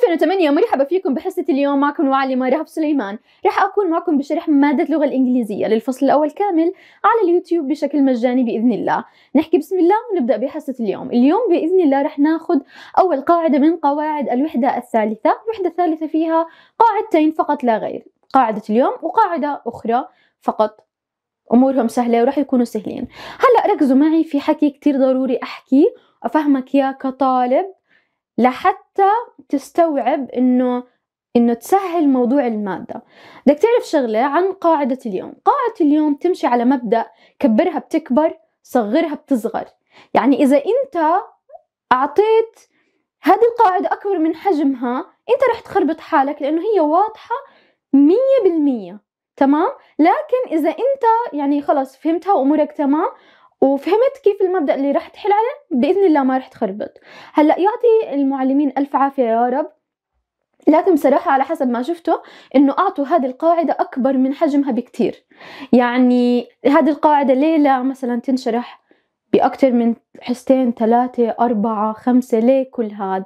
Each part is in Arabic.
2008 مرحبا فيكم بحصة اليوم معكم المعلمة رهف سليمان رح أكون معكم بشرح مادة اللغة الإنجليزية للفصل الأول كامل على اليوتيوب بشكل مجاني بإذن الله نحكي بسم الله ونبدأ بحصة اليوم اليوم بإذن الله رح ناخد أول قاعدة من قواعد الوحدة الثالثة الوحدة الثالثة فيها قاعدتين فقط لا غير قاعدة اليوم وقاعدة أخرى فقط أمورهم سهلة وراح يكونوا سهلين هلأ ركزوا معي في حكي كتير ضروري أحكي أفهمك يا كطالب لحتى تستوعب انه انه تسهل موضوع المادة بدك تعرف شغلة عن قاعدة اليوم قاعدة اليوم تمشي على مبدأ كبرها بتكبر صغرها بتصغر يعني اذا انت اعطيت هذه القاعدة اكبر من حجمها انت رح تخربط حالك لانه هي واضحة مية بالمية تمام لكن اذا انت يعني خلص فهمتها وامورك تمام وفهمت كيف المبدا اللي رح تحل عليه باذن الله ما رح تخربط هلا يعطي المعلمين الف عافيه يا رب لكن بصراحة على حسب ما شفته انه اعطوا هذه القاعدة اكبر من حجمها بكتير يعني هذه القاعدة ليه لا مثلا تنشرح بأكتر من حصتين ثلاثة أربعة خمسة ليه كل هاد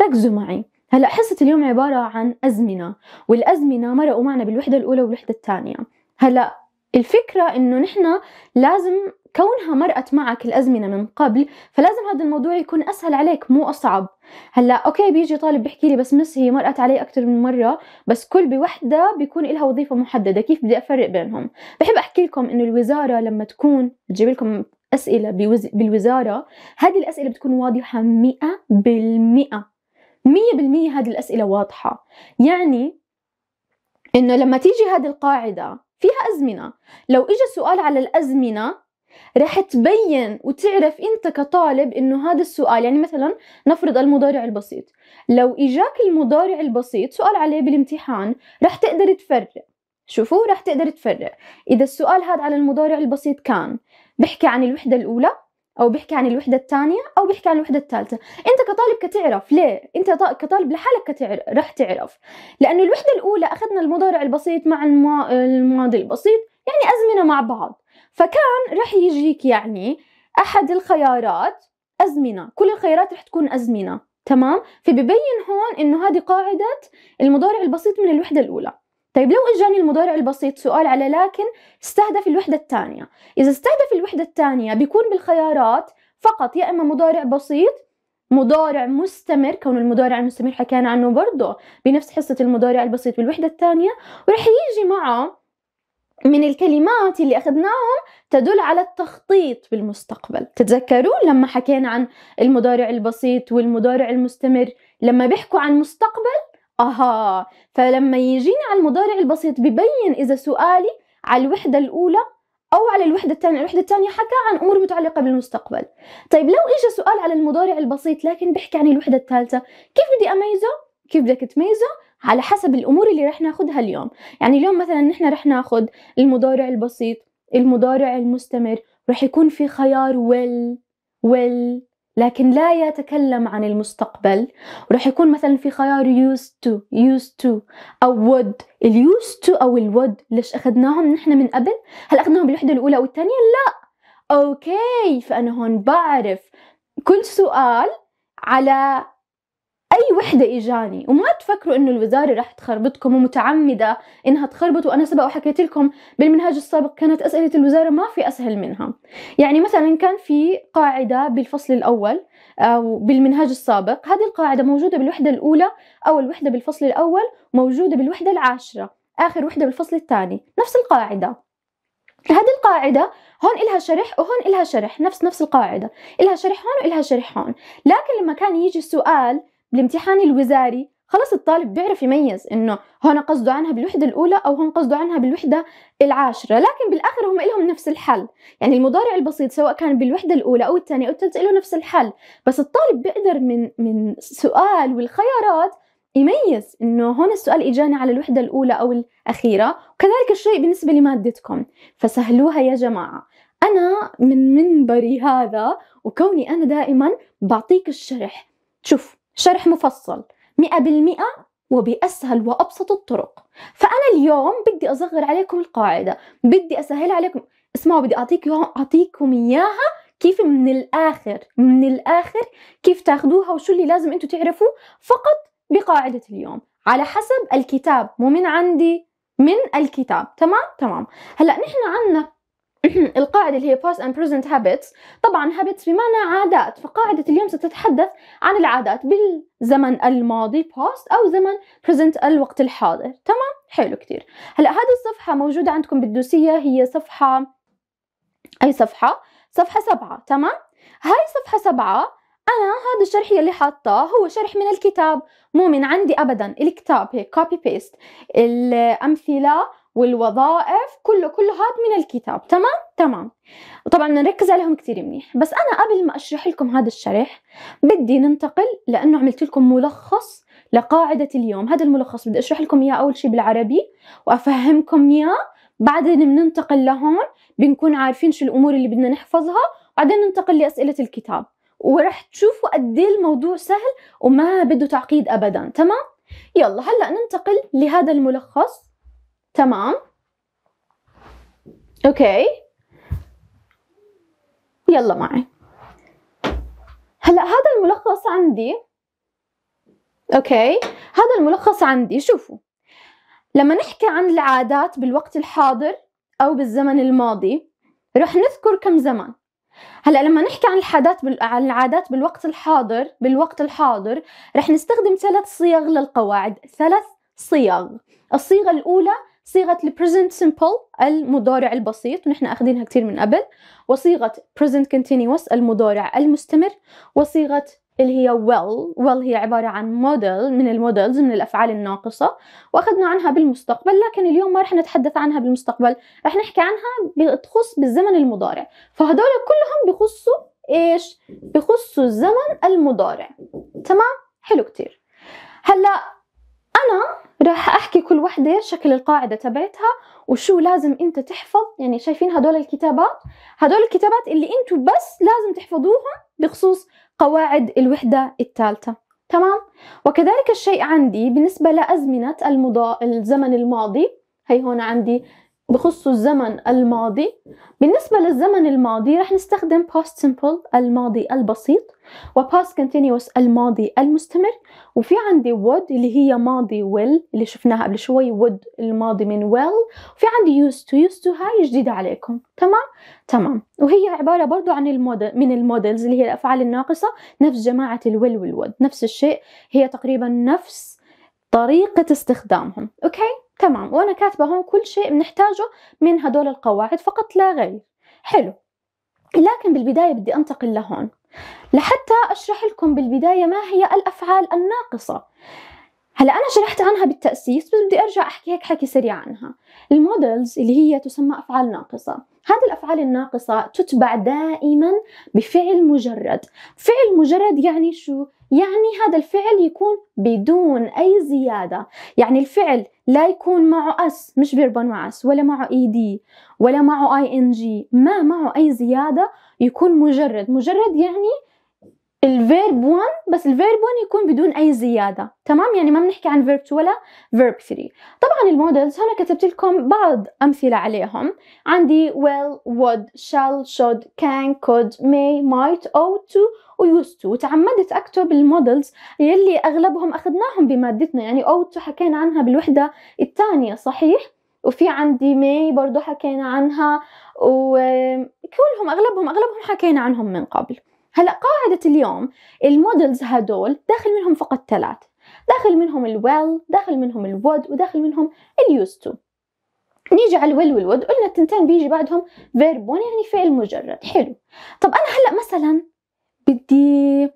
ركزوا معي هلا حصة اليوم عبارة عن أزمنة والأزمنة مرقوا معنا بالوحدة الأولى والوحدة الثانية هلا الفكرة إنه نحن لازم كونها مرقت معك الأزمنة من قبل فلازم هذا الموضوع يكون أسهل عليك مو أصعب هلا اوكي بيجي طالب بيحكي لي بس مس هي مرقت علي اكثر من مره بس كل بوحده بيكون لها وظيفه محدده كيف بدي افرق بينهم بحب احكي لكم انه الوزاره لما تكون بتجيب لكم اسئله بالوزاره هذه الاسئله بتكون واضحه 100% 100% هذه الاسئله واضحه يعني انه لما تيجي هذه القاعده فيها ازمنه لو اجى سؤال على الازمنه رح تبين وتعرف انت كطالب انه هذا السؤال يعني مثلا نفرض المضارع البسيط لو اجاك المضارع البسيط سؤال عليه بالامتحان رح تقدر تفرق شوفوا رح تقدر تفرق اذا السؤال هذا على المضارع البسيط كان بحكي عن الوحده الاولى او بحكي عن الوحده الثانيه او بحكي عن الوحده الثالثه انت كطالب كتعرف ليه انت كطالب لحالك كتعرف رح تعرف لانه الوحده الاولى اخذنا المضارع البسيط مع الماضي البسيط يعني ازمنه مع بعض فكان رح يجيك يعني احد الخيارات ازمنه كل الخيارات رح تكون ازمنه تمام فببين هون انه هذه قاعده المضارع البسيط من الوحده الاولى طيب لو اجاني المضارع البسيط سؤال على لكن استهدف الوحده الثانيه اذا استهدف الوحده الثانيه بيكون بالخيارات فقط يا اما مضارع بسيط مضارع مستمر كون المضارع المستمر حكينا عنه برضه بنفس حصة المضارع البسيط بالوحدة الثانية ورح يجي معه من الكلمات اللي أخذناهم تدل على التخطيط بالمستقبل تتذكرون لما حكينا عن المضارع البسيط والمضارع المستمر لما بيحكوا عن مستقبل أها فلما يجينا على المضارع البسيط ببين إذا سؤالي على الوحدة الأولى أو على الوحدة الثانية الوحدة الثانية حكى عن أمور متعلقة بالمستقبل طيب لو إجا سؤال على المضارع البسيط لكن بحكي عن الوحدة الثالثة كيف بدي أميزه؟ كيف بدك تميزه؟ على حسب الامور اللي رح ناخدها اليوم يعني اليوم مثلا نحن رح ناخد المضارع البسيط المضارع المستمر رح يكون في خيار ويل ويل لكن لا يتكلم عن المستقبل ورح يكون مثلا في خيار used to used to أو would ال used to أو ال would ليش أخذناهم نحن من قبل؟ هل أخذناهم بالوحدة الأولى أو الثانية؟ لا أوكي فأنا هون بعرف كل سؤال على اي وحده اجاني وما تفكروا انه الوزاره رح تخربطكم ومتعمده انها تخربط وانا سبق وحكيت لكم بالمنهاج السابق كانت اسئله الوزاره ما في اسهل منها يعني مثلا كان في قاعده بالفصل الاول او بالمنهاج السابق هذه القاعده موجوده بالوحده الاولى اول وحده بالفصل الاول موجوده بالوحده العاشره اخر وحده بالفصل الثاني نفس القاعده هذه القاعدة هون إلها شرح وهون إلها شرح نفس نفس القاعدة إلها شرح هون وإلها شرح هون لكن لما كان يجي سؤال بالامتحان الوزاري خلاص الطالب بيعرف يميز انه هون قصده عنها بالوحده الاولى او هون قصده عنها بالوحده العاشره لكن بالاخر هم لهم نفس الحل يعني المضارع البسيط سواء كان بالوحده الاولى او الثانيه او الثالثه له نفس الحل بس الطالب بيقدر من من سؤال والخيارات يميز انه هون السؤال اجاني على الوحده الاولى او الاخيره وكذلك الشيء بالنسبه لمادتكم فسهلوها يا جماعه انا من منبري هذا وكوني انا دائما بعطيك الشرح شوف شرح مفصل 100% وبأسهل وأبسط الطرق فأنا اليوم بدي أصغر عليكم القاعدة بدي أسهل عليكم اسمعوا بدي أعطيك أعطيكم إياها كيف من الآخر من الآخر كيف تاخدوها وشو اللي لازم أنتوا تعرفوه فقط بقاعدة اليوم على حسب الكتاب مو من عندي من الكتاب تمام تمام هلا نحن عنا القاعدة اللي هي past and present habits طبعا habits بمعنى عادات فقاعدة اليوم ستتحدث عن العادات بالزمن الماضي past أو زمن present الوقت الحاضر تمام حلو كتير هلا هذه الصفحة موجودة عندكم بالدوسية هي صفحة أي صفحة صفحة سبعة تمام هاي صفحة سبعة انا هذا الشرح يلي حاطاه هو شرح من الكتاب مو من عندي ابدا الكتاب هيك كوبي بيست الامثله والوظائف كله كله هاد من الكتاب تمام تمام وطبعا بدنا نركز عليهم كثير منيح بس انا قبل ما اشرح لكم هذا الشرح بدي ننتقل لانه عملت لكم ملخص لقاعدة اليوم هذا الملخص بدي اشرح لكم اياه اول شيء بالعربي وافهمكم اياه بعدين بننتقل لهون بنكون عارفين شو الامور اللي بدنا نحفظها بعدين ننتقل لاسئلة الكتاب ورح تشوفوا قد إيه الموضوع سهل وما بده تعقيد ابدا تمام يلا هلا ننتقل لهذا الملخص تمام اوكي يلا معي هلا هذا الملخص عندي اوكي هذا الملخص عندي شوفوا لما نحكي عن العادات بالوقت الحاضر او بالزمن الماضي رح نذكر كم زمن هلا لما نحكي عن العادات بال... عن العادات بالوقت الحاضر بالوقت الحاضر رح نستخدم ثلاث صيغ للقواعد ثلاث صيغ الصيغه الاولى صيغة present simple المضارع البسيط ونحن أخذينها كتير من قبل وصيغة present continuous المضارع المستمر وصيغة اللي هي well well هي عبارة عن موديل من المودلز من الأفعال الناقصة وأخذنا عنها بالمستقبل لكن اليوم ما رح نتحدث عنها بالمستقبل رح نحكي عنها بتخص بالزمن المضارع فهدول كلهم بخصوا إيش؟ بخصوا الزمن المضارع تمام؟ حلو كتير هلأ أنا راح احكي كل وحده شكل القاعده تبعتها وشو لازم انت تحفظ يعني شايفين هدول الكتابات هدول الكتابات اللي انتو بس لازم تحفظوها بخصوص قواعد الوحده الثالثه تمام وكذلك الشيء عندي بالنسبة لأزمنة المضا... الزمن الماضي هي هون عندي بخص الزمن الماضي بالنسبة للزمن الماضي رح نستخدم past simple الماضي البسيط و past continuous الماضي المستمر وفي عندي would اللي هي ماضي will اللي شفناها قبل شوي would الماضي من will وفي عندي used to used to هاي جديدة عليكم تمام تمام وهي عبارة برضو عن المودل من المودلز اللي هي الأفعال الناقصة نفس جماعة ال will وال would نفس الشيء هي تقريبا نفس طريقة استخدامهم أوكي تمام وانا كاتبه هون كل شيء بنحتاجه من هدول القواعد فقط لا غير حلو لكن بالبدايه بدي انتقل لهون لحتى اشرح لكم بالبدايه ما هي الافعال الناقصه هلا انا شرحت عنها بالتاسيس بس بدي ارجع احكي هيك حكي سريع عنها المودلز اللي هي تسمى افعال ناقصه هذه الافعال الناقصه تتبع دائما بفعل مجرد فعل مجرد يعني شو يعني هذا الفعل يكون بدون اي زياده يعني الفعل لا يكون معه اس مش بيربا مع اس ولا معه اي دي ولا معه اي ان جي ما معه اي زياده يكون مجرد مجرد يعني الفيرب 1 بس الفيرب 1 يكون بدون اي زياده تمام يعني ما بنحكي عن فيرب 2 ولا فيرب 3 طبعا المودلز هنا كتبت لكم بعض امثله عليهم عندي will would shall should can could may might ought to وused to وتعمدت اكتب المودلز يلي اغلبهم اخذناهم بمادتنا يعني ought to حكينا عنها بالوحده الثانيه صحيح وفي عندي مي برضو حكينا عنها وكلهم اغلبهم اغلبهم حكينا عنهم من قبل هلا قاعدة اليوم المودلز هدول داخل منهم فقط ثلاث داخل منهم الويل داخل منهم الود وداخل منهم اليوز تو نيجي على الويل والود قلنا التنتين بيجي بعدهم فيربون يعني فعل مجرد حلو طب انا هلا مثلا بدي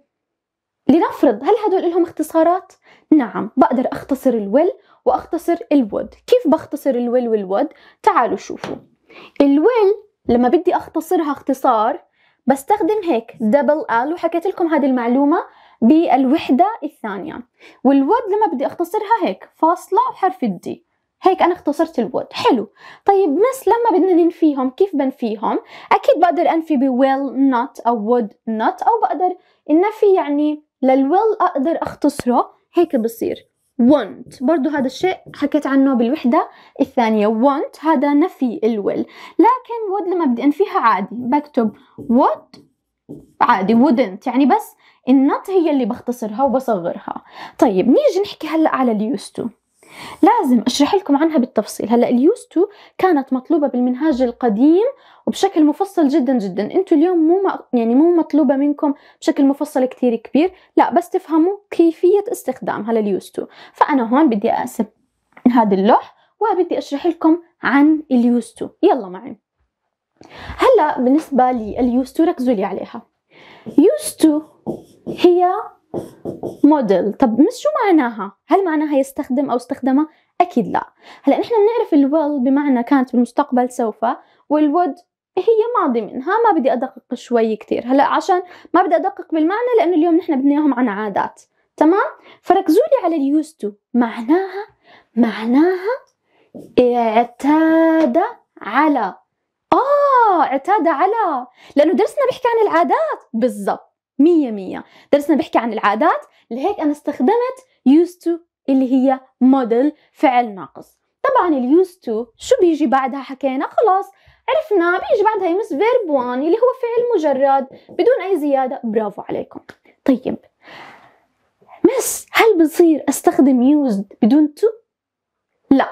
لنفرض هل هدول لهم اختصارات نعم بقدر اختصر الويل واختصر الود كيف بختصر الويل والود تعالوا شوفوا الويل لما بدي اختصرها اختصار بستخدم هيك دبل ال وحكيت لكم هذه المعلومه بالوحده الثانيه والود لما بدي اختصرها هيك فاصله وحرف الدي هيك انا اختصرت الود حلو طيب مس لما بدنا ننفيهم كيف بنفيهم اكيد بقدر انفي ب will not او would not او بقدر النفي يعني للويل اقدر اختصره هيك بصير want برضو هذا الشيء حكيت عنه بالوحدة الثانية want هذا نفي الول لكن would لما بدي أنفيها عادي بكتب what عادي wouldn't يعني بس النط هي اللي بختصرها وبصغرها طيب نيجي نحكي هلأ على اليوستو لازم اشرح لكم عنها بالتفصيل هلا اليوز تو كانت مطلوبه بالمنهاج القديم وبشكل مفصل جدا جدا انتم اليوم مو يعني مو مطلوبه منكم بشكل مفصل كثير كبير لا بس تفهموا كيفيه استخدامها لليوز تو فانا هون بدي اقسم هذا اللوح وبدي اشرح لكم عن اليوز تو يلا معي هلا بالنسبه لليوز تو ركزوا لي عليها يوز تو هي موديل طب مش شو معناها هل معناها يستخدم او استخدمها اكيد لا هلا نحن بنعرف الويل بمعنى كانت بالمستقبل سوف والود هي ماضي منها ما بدي ادقق شوي كثير هلا عشان ما بدي ادقق بالمعنى لانه اليوم نحن بدنا اياهم عن عادات تمام فركزوا لي على اليوز تو معناها معناها اعتاد على اه اعتاد على لانه درسنا بيحكي عن العادات بالضبط مية مية درسنا بيحكي عن العادات لهيك أنا استخدمت used to اللي هي model فعل ناقص طبعا used تو شو بيجي بعدها حكينا خلاص عرفنا بيجي بعدها يمس فيرب one اللي هو فعل مجرد بدون أي زيادة برافو عليكم طيب مس هل بصير استخدم يوزد بدون تو؟ لا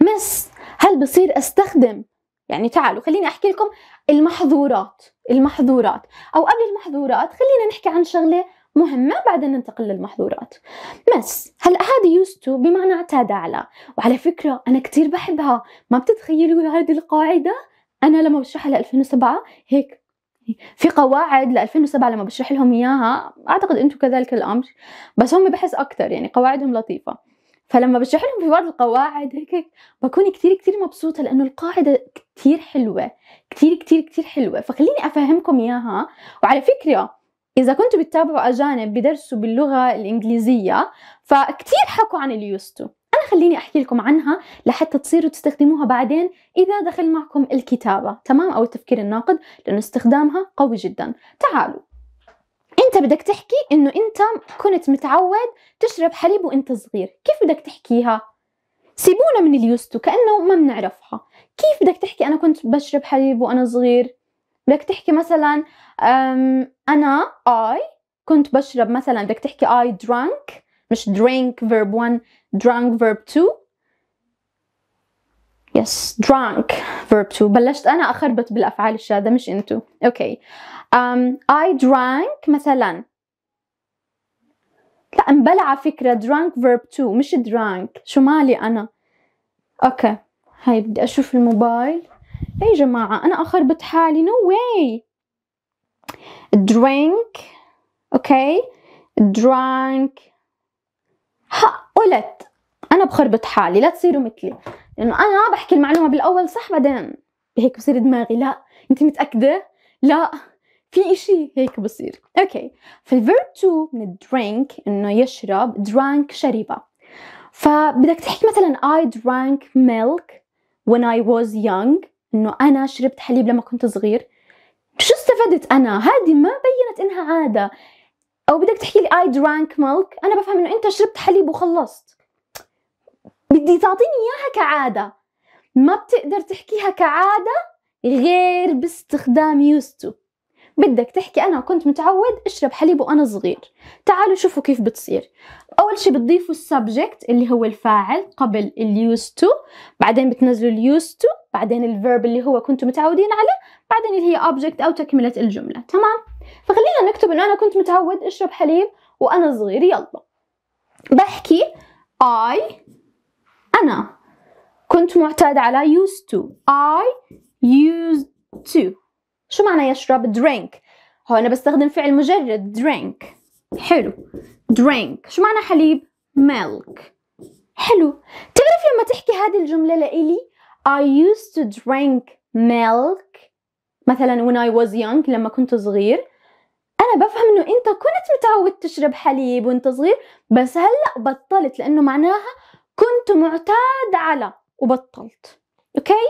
مس هل بصير استخدم يعني تعالوا خليني احكي لكم المحظورات المحظورات او قبل المحظورات خلينا نحكي عن شغله مهمة بعدين ننتقل للمحظورات بس هلا هذه يوست بمعنى اعتاد على وعلى فكرة أنا كثير بحبها ما بتتخيلوا هذه القاعدة أنا لما بشرحها ل 2007 هيك في قواعد ل 2007 لما بشرح لهم إياها أعتقد أنتم كذلك الأمر بس هم بحس أكثر يعني قواعدهم لطيفة فلما بشرح لهم في بعض القواعد هيك بكون كتير كتير مبسوطة لأنه القاعدة كتير حلوة كتير كتير كتير حلوة فخليني أفهمكم إياها وعلى فكرة إذا كنتوا بتتابعوا أجانب بدرسوا باللغة الإنجليزية فكتير حكوا عن اليوستو أنا خليني أحكي لكم عنها لحتى تصيروا تستخدموها بعدين إذا دخل معكم الكتابة تمام أو التفكير الناقد لأنه استخدامها قوي جدا تعالوا انت بدك تحكي انه انت كنت متعود تشرب حليب وانت صغير كيف بدك تحكيها سيبونا من اليوستو كانه ما بنعرفها كيف بدك تحكي انا كنت بشرب حليب وانا صغير بدك تحكي مثلا انا اي كنت بشرب مثلا بدك تحكي اي درانك مش درينك فيرب 1 درانك فيرب 2 يس drunk verb to بلشت أنا أخربط بالأفعال الشاذة مش أنتو أوكي okay. um, I drank مثلا لا مبلعة فكرة drunk verb to مش drunk شو مالي أنا أوكي okay. هاي بدي أشوف الموبايل يا إيه جماعة أنا أخربط حالي no way drink أوكي okay. drunk ها قلت أنا بخربط حالي لا تصيروا مثلي لانه انا بحكي المعلومه بالاول صح بعدين هيك بصير دماغي لا انت متاكده لا في إشي هيك بصير اوكي في الفيرب 2 من drink انه يشرب drank شريبه فبدك تحكي مثلا I drank milk when I was young انه انا شربت حليب لما كنت صغير شو استفدت انا هذه ما بينت انها عاده او بدك تحكي لي I drank milk انا بفهم انه انت شربت حليب وخلصت بدي تعطيني إياها كعادة ما بتقدر تحكيها كعادة غير باستخدام يوستو بدك تحكي أنا كنت متعود أشرب حليب وأنا صغير تعالوا شوفوا كيف بتصير أول شي بتضيفوا السبجكت اللي هو الفاعل قبل اليوستو بعدين بتنزلوا اليوستو بعدين الفيرب اللي هو كنتوا متعودين عليه بعدين اللي هي اوبجكت او تكمله الجمله تمام فخلينا نكتب انه انا كنت متعود اشرب حليب وانا صغير يلا بحكي I أنا كنت معتاد على used to I used to شو معنى يشرب drink هو أنا بستخدم فعل مجرد drink حلو drink شو معنى حليب milk حلو تعرف لما تحكي هذه الجملة لإلي I used to drink milk مثلا when I was young لما كنت صغير أنا بفهم إنه أنت كنت متعود تشرب حليب وأنت صغير بس هلأ بطلت لأنه معناها كنت معتاد على وبطلت اوكي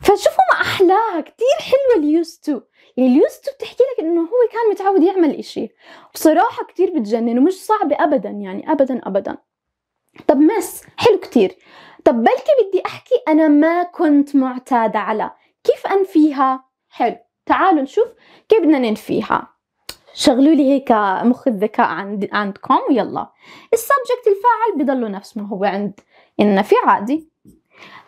فشوفوا ما احلاها كثير حلوه اليوز تو يعني اليوز تو بتحكي لك انه هو كان متعود يعمل إشي بصراحه كثير بتجنن ومش صعبه ابدا يعني ابدا ابدا طب مس حلو كثير طب بلكي بدي احكي انا ما كنت معتاده على كيف انفيها حلو تعالوا نشوف كيف بدنا ننفيها شغلوا لي هيك مخ الذكاء عند عندكم ويلا السبجكت الفاعل بضلوا نفس ما هو عند النفي عادي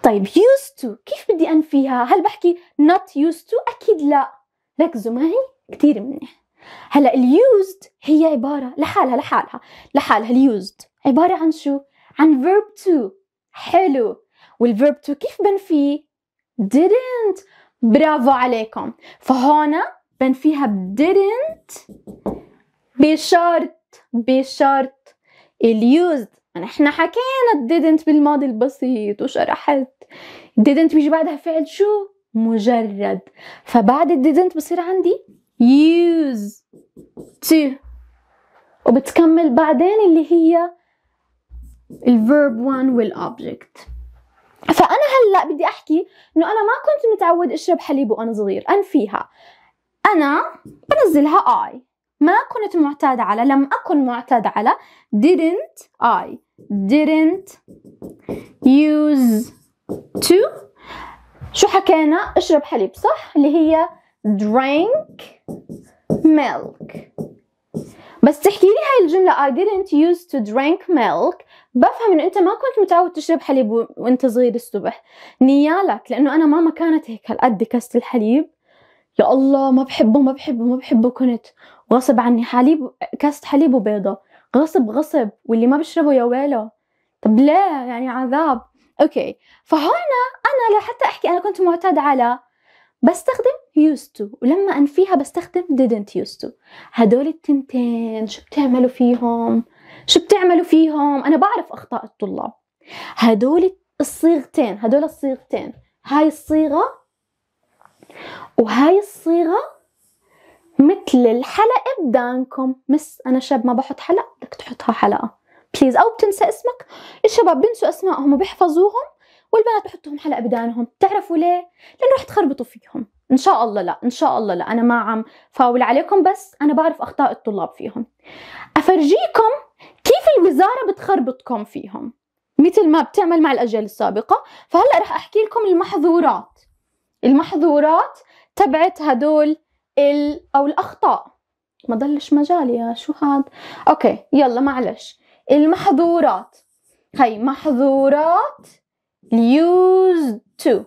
طيب used to كيف بدي أنفيها هل بحكي not used to أكيد لا ركزوا معي كتير منيح هلا اليوزد هي عبارة لحالها لحالها لحالها اليوزد عبارة عن شو؟ عن verb to حلو والverb to كيف بنفيه؟ didn't برافو عليكم فهونا بنفيها فيها didn't بشرط بشرط ال used نحن حكينا didn't بالماضي البسيط وشرحت didn't بيجي بعدها فعل شو مجرد فبعد ال didn't بصير عندي use to وبتكمل بعدين اللي هي الفيرب 1 object فانا هلا بدي احكي انه انا ما كنت متعود اشرب حليب وانا صغير انفيها أنا بنزلها I ما كنت معتادة على لم أكن معتادة على didn't I didn't use to شو حكينا اشرب حليب صح اللي هي drink milk بس تحكي لي هاي الجملة I didn't use to drink milk بفهم انه انت ما كنت متعود تشرب حليب وانت صغير الصبح نيالك لانه انا ماما كانت هيك هالقد كاسة الحليب يا الله ما بحبه ما بحبه ما بحبه كنت غصب عني حليب كاسة حليب وبيضة غصب غصب واللي ما بشربه يا ويله طب ليه يعني عذاب اوكي فهون انا لحتى احكي انا كنت معتاد على بستخدم used to ولما انفيها بستخدم didn't used to هدول التنتين شو بتعملوا فيهم شو بتعملوا فيهم انا بعرف اخطاء الطلاب هدول الصيغتين هدول الصيغتين هاي الصيغه وهاي الصيغة مثل الحلقة بدانكم مس أنا شاب ما بحط حلقة بدك تحطها حلقة بليز أو بتنسى اسمك الشباب بينسوا أسمائهم وبيحفظوهم والبنات بحطهم حلقة بدانهم بتعرفوا ليه؟ لأنه رح تخربطوا فيهم ان شاء الله لا ان شاء الله لا انا ما عم فاول عليكم بس انا بعرف اخطاء الطلاب فيهم افرجيكم كيف الوزاره بتخربطكم فيهم مثل ما بتعمل مع الاجيال السابقه فهلا رح احكي لكم المحظورات المحظورات تبعت هدول ال أو الأخطاء ما ضلش مجال يا شو هاد أوكي يلا معلش المحظورات هي محظورات used to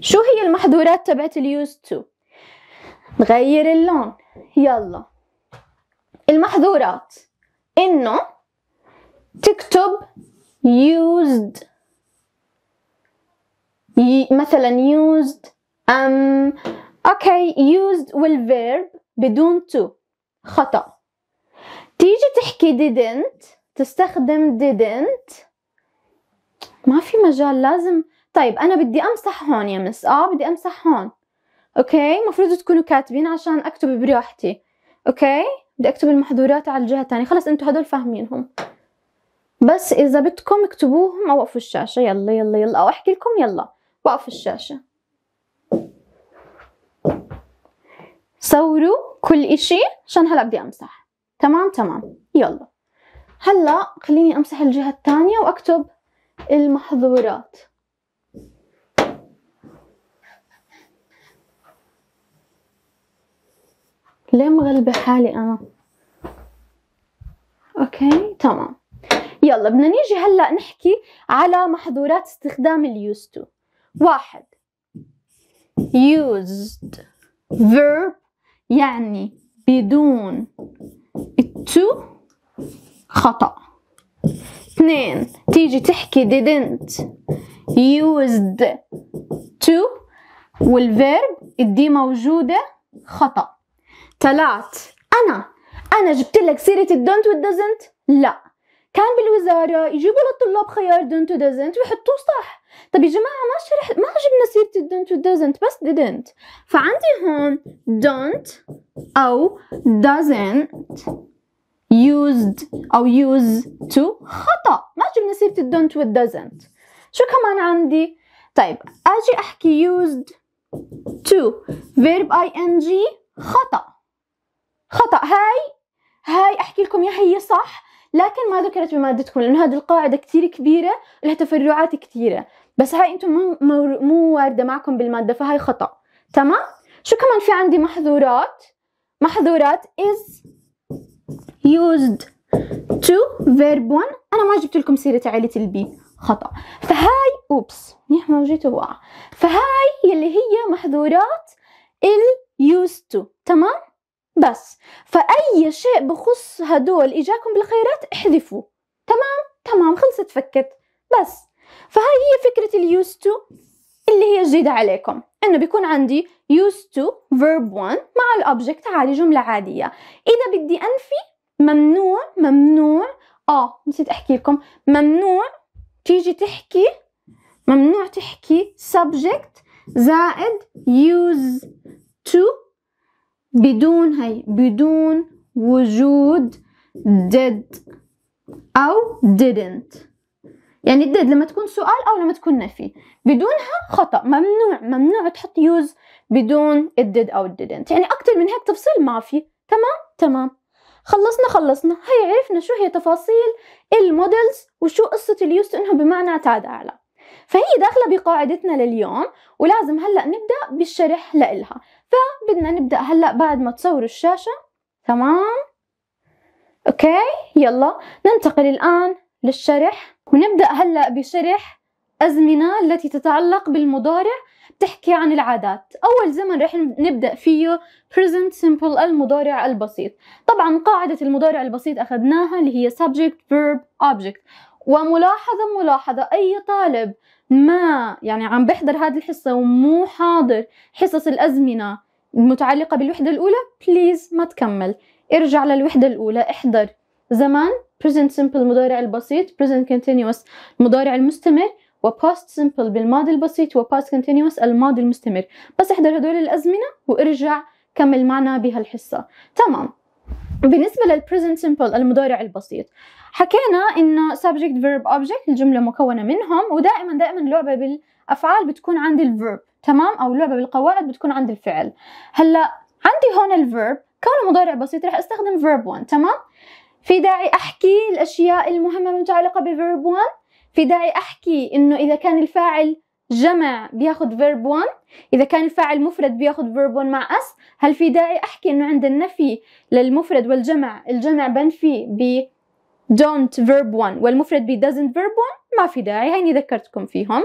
شو هي المحظورات تبعت اليوز تو نغير اللون يلا المحظورات انه تكتب used مثلا used um, okay used والverb بدون to خطأ تيجي تحكي didn't تستخدم didn't ما في مجال لازم طيب أنا بدي أمسح هون يا مس آه بدي أمسح هون أوكي مفروض تكونوا كاتبين عشان أكتب براحتي أوكي بدي أكتب المحظورات على الجهة الثانية خلص أنتوا هدول فاهمينهم بس إذا بدكم اكتبوهم أوقفوا الشاشة يلا يلا يلا أو أحكي لكم يلا وقف الشاشة صوروا كل إشي عشان هلا بدي أمسح تمام تمام يلا هلا خليني أمسح الجهة الثانية وأكتب المحظورات ليه مغلبة حالي أنا أوكي تمام يلا بدنا نيجي هلا نحكي على محظورات استخدام اليوستو واحد used verb يعني بدون to خطأ اثنين تيجي تحكي didn't used to والverb الدي موجودة خطأ تلات أنا أنا جبت لك سيرة الدونت والدزنت لا كان بالوزارة يجيبوا للطلاب خيار دونت ودزنت ويحطوه صح طب يا جماعة ما شرحت ما جبنا سيرة الدونت والدوزنت بس didn't فعندي هون don't أو doesn't used أو used to خطأ ما جبنا سيرة الدونت doesn't شو كمان عندي؟ طيب أجي أحكي used to verb ing خطأ خطأ هاي هاي أحكي لكم يا هي صح لكن ما ذكرت بمادتكم لأنه هذه القاعدة كتير كبيرة لها تفرعات كتيرة بس هاي انتم مو مو وارده معكم بالماده فهاي خطا تمام شو كمان في عندي محظورات محظورات is used to verb one انا ما جبت لكم سيره عائله البي خطا فهاي اوبس منيح ما وجهته فهاي اللي هي محظورات ال used to تمام بس فأي شيء بخص هدول إجاكم بالخيرات احذفوا تمام تمام خلصت فكت بس فهاي هي فكرة اليوز تو اللي هي جديدة عليكم إنه بيكون عندي used to verb 1 مع الأوبجكت عادي جملة عادية إذا بدي أنفي ممنوع ممنوع آه نسيت أحكي لكم ممنوع تيجي تحكي ممنوع تحكي subject زائد use to بدون هي بدون وجود did أو didn't يعني did لما تكون سؤال أو لما تكون نفي بدونها خطأ ممنوع ممنوع تحط use بدون it did أو didn't يعني أكتر من هيك تفصيل ما في تمام تمام خلصنا خلصنا هي عرفنا شو هي تفاصيل المودلز وشو قصة اليوست إنهم بمعنى تعد أعلى فهي داخلة بقاعدتنا لليوم ولازم هلأ نبدأ بالشرح لإلها فبدنا نبدأ هلأ بعد ما تصور الشاشة تمام أوكي يلا ننتقل الآن للشرح ونبدأ هلأ بشرح أزمنة التي تتعلق بالمضارع بتحكي عن العادات أول زمن رح نبدأ فيه present simple المضارع البسيط طبعا قاعدة المضارع البسيط أخذناها اللي هي subject verb object وملاحظة ملاحظة أي طالب ما يعني عم بحضر هذه الحصة ومو حاضر حصص الأزمنة المتعلقة بالوحدة الأولى بليز ما تكمل ارجع للوحدة الأولى احضر زمان present simple المضارع البسيط present continuous المضارع المستمر و past simple بالماضي البسيط و past continuous الماضي المستمر بس احضر هدول الأزمنة وارجع كمل معنا بهالحصة تمام بالنسبة للبريزنت سمبل المضارع البسيط حكينا انه subject verb object الجملة مكونة منهم ودائما دائما لعبة بالافعال بتكون عند الverb تمام او لعبة بالقواعد بتكون عند الفعل هلا عندي هون الverb كونه مضارع بسيط رح استخدم verb 1 تمام في داعي احكي الاشياء المهمة المتعلقة بverb 1 في داعي احكي انه اذا كان الفاعل جمع بياخد فيرب 1 إذا كان الفاعل مفرد بياخد فيرب 1 مع أس هل في داعي أحكي إنه عند النفي للمفرد والجمع الجمع بنفي ب don't verb 1 والمفرد ب doesn't verb 1 ما في داعي هيني ذكرتكم فيهم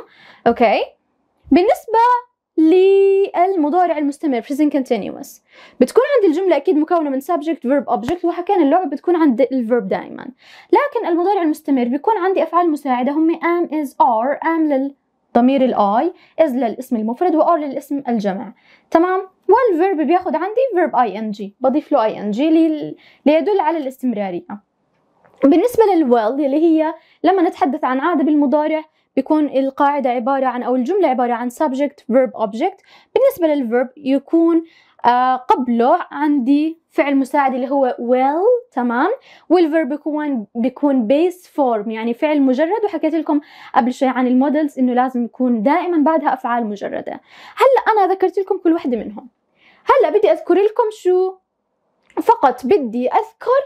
أوكي بالنسبة للمضارع المستمر present continuous بتكون عند الجملة أكيد مكونة من subject verb object وحكينا اللعبة بتكون عند الverb دائما لكن المضارع المستمر بيكون عندي أفعال مساعدة هم am is are am لل ضمير الاي از للاسم المفرد وار للاسم الجمع تمام والفيرب بياخد عندي فيرب اي ان جي بضيف له اي ان جي ليدل على الاستمراريه بالنسبة للويل اللي هي لما نتحدث عن عادة بالمضارع بيكون القاعدة عبارة عن أو الجملة عبارة عن subject verb object بالنسبة للverb يكون آه، قبله عندي فعل مساعد اللي هو will تمام والverb بيكون بيكون base form يعني فعل مجرد وحكيت لكم قبل شوي عن المودلز انه لازم يكون دائما بعدها افعال مجرده هلا انا ذكرت لكم كل وحده منهم هلا بدي اذكر لكم شو فقط بدي اذكر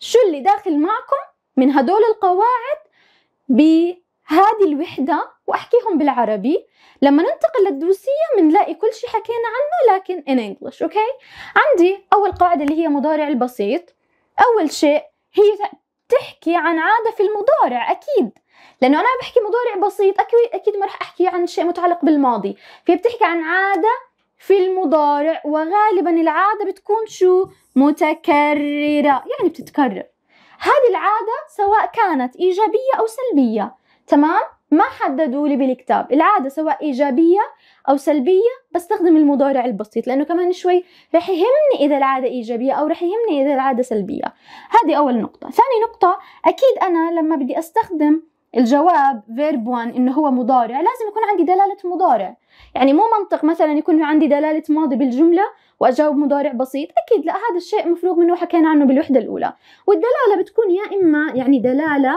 شو اللي داخل معكم من هدول القواعد ب هذه الوحدة وأحكيهم بالعربي لما ننتقل للدروسية بنلاقي كل شيء حكينا عنه لكن in English أوكي okay? عندي أول قاعدة اللي هي مضارع البسيط أول شيء هي تحكي عن عادة في المضارع أكيد لأنه أنا بحكي مضارع بسيط أكيد أكيد ما رح أحكي عن شيء متعلق بالماضي فهي بتحكي عن عادة في المضارع وغالبا العادة بتكون شو متكررة يعني بتتكرر هذه العادة سواء كانت إيجابية أو سلبية تمام ما حددوا لي بالكتاب العادة سواء إيجابية أو سلبية بستخدم المضارع البسيط لأنه كمان شوي رح يهمني إذا العادة إيجابية أو رح يهمني إذا العادة سلبية هذه أول نقطة ثاني نقطة أكيد أنا لما بدي أستخدم الجواب verb one إنه هو مضارع لازم يكون عندي دلالة مضارع يعني مو منطق مثلا يكون عندي دلالة ماضي بالجملة وأجاوب مضارع بسيط أكيد لا هذا الشيء مفروغ منه حكينا عنه بالوحدة الأولى والدلالة بتكون يا إما يعني دلالة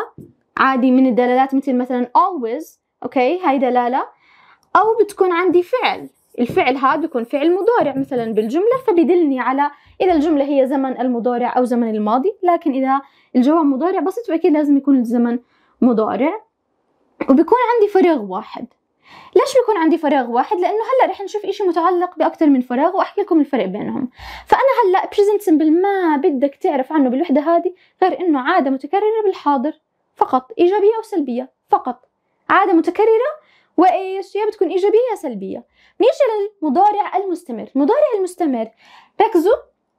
عادي من الدلالات مثل مثلا always أوكي هاي دلالة أو بتكون عندي فعل الفعل هذا بيكون فعل مضارع مثلا بالجملة فبيدلني على إذا الجملة هي زمن المضارع أو زمن الماضي لكن إذا الجواب مضارع بسيط فأكيد لازم يكون الزمن مضارع وبيكون عندي فراغ واحد ليش بيكون عندي فراغ واحد؟ لأنه هلا رح نشوف إشي متعلق بأكثر من فراغ وأحكي لكم الفرق بينهم فأنا هلا بريزنت سمبل ما بدك تعرف عنه بالوحدة هذه غير إنه عادة متكررة بالحاضر فقط إيجابية أو سلبية فقط عادة متكررة وإيش يا بتكون إيجابية يا سلبية نيجي للمضارع المستمر المضارع المستمر ركزوا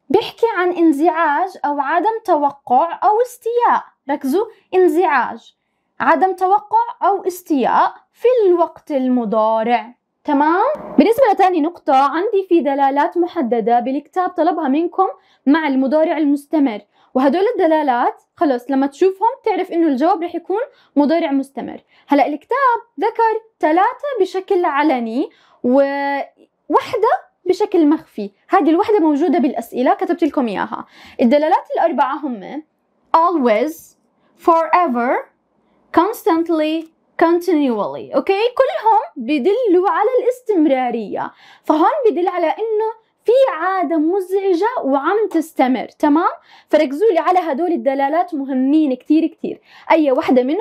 بيحكي عن انزعاج أو عدم توقع أو استياء ركزوا انزعاج عدم توقع أو استياء في الوقت المضارع تمام؟ بالنسبة لتاني نقطة عندي في دلالات محددة بالكتاب طلبها منكم مع المضارع المستمر وهدول الدلالات خلص لما تشوفهم تعرف انه الجواب رح يكون مضارع مستمر هلا الكتاب ذكر ثلاثه بشكل علني ووحده بشكل مخفي هذه الوحده موجوده بالاسئله كتبت لكم اياها الدلالات الاربعه هم always forever constantly continually اوكي كلهم بدلوا على الاستمراريه فهون بدل على انه في عادة مزعجة وعم تستمر تمام فركزوا لي على هدول الدلالات مهمين كتير كتير أي واحدة منهم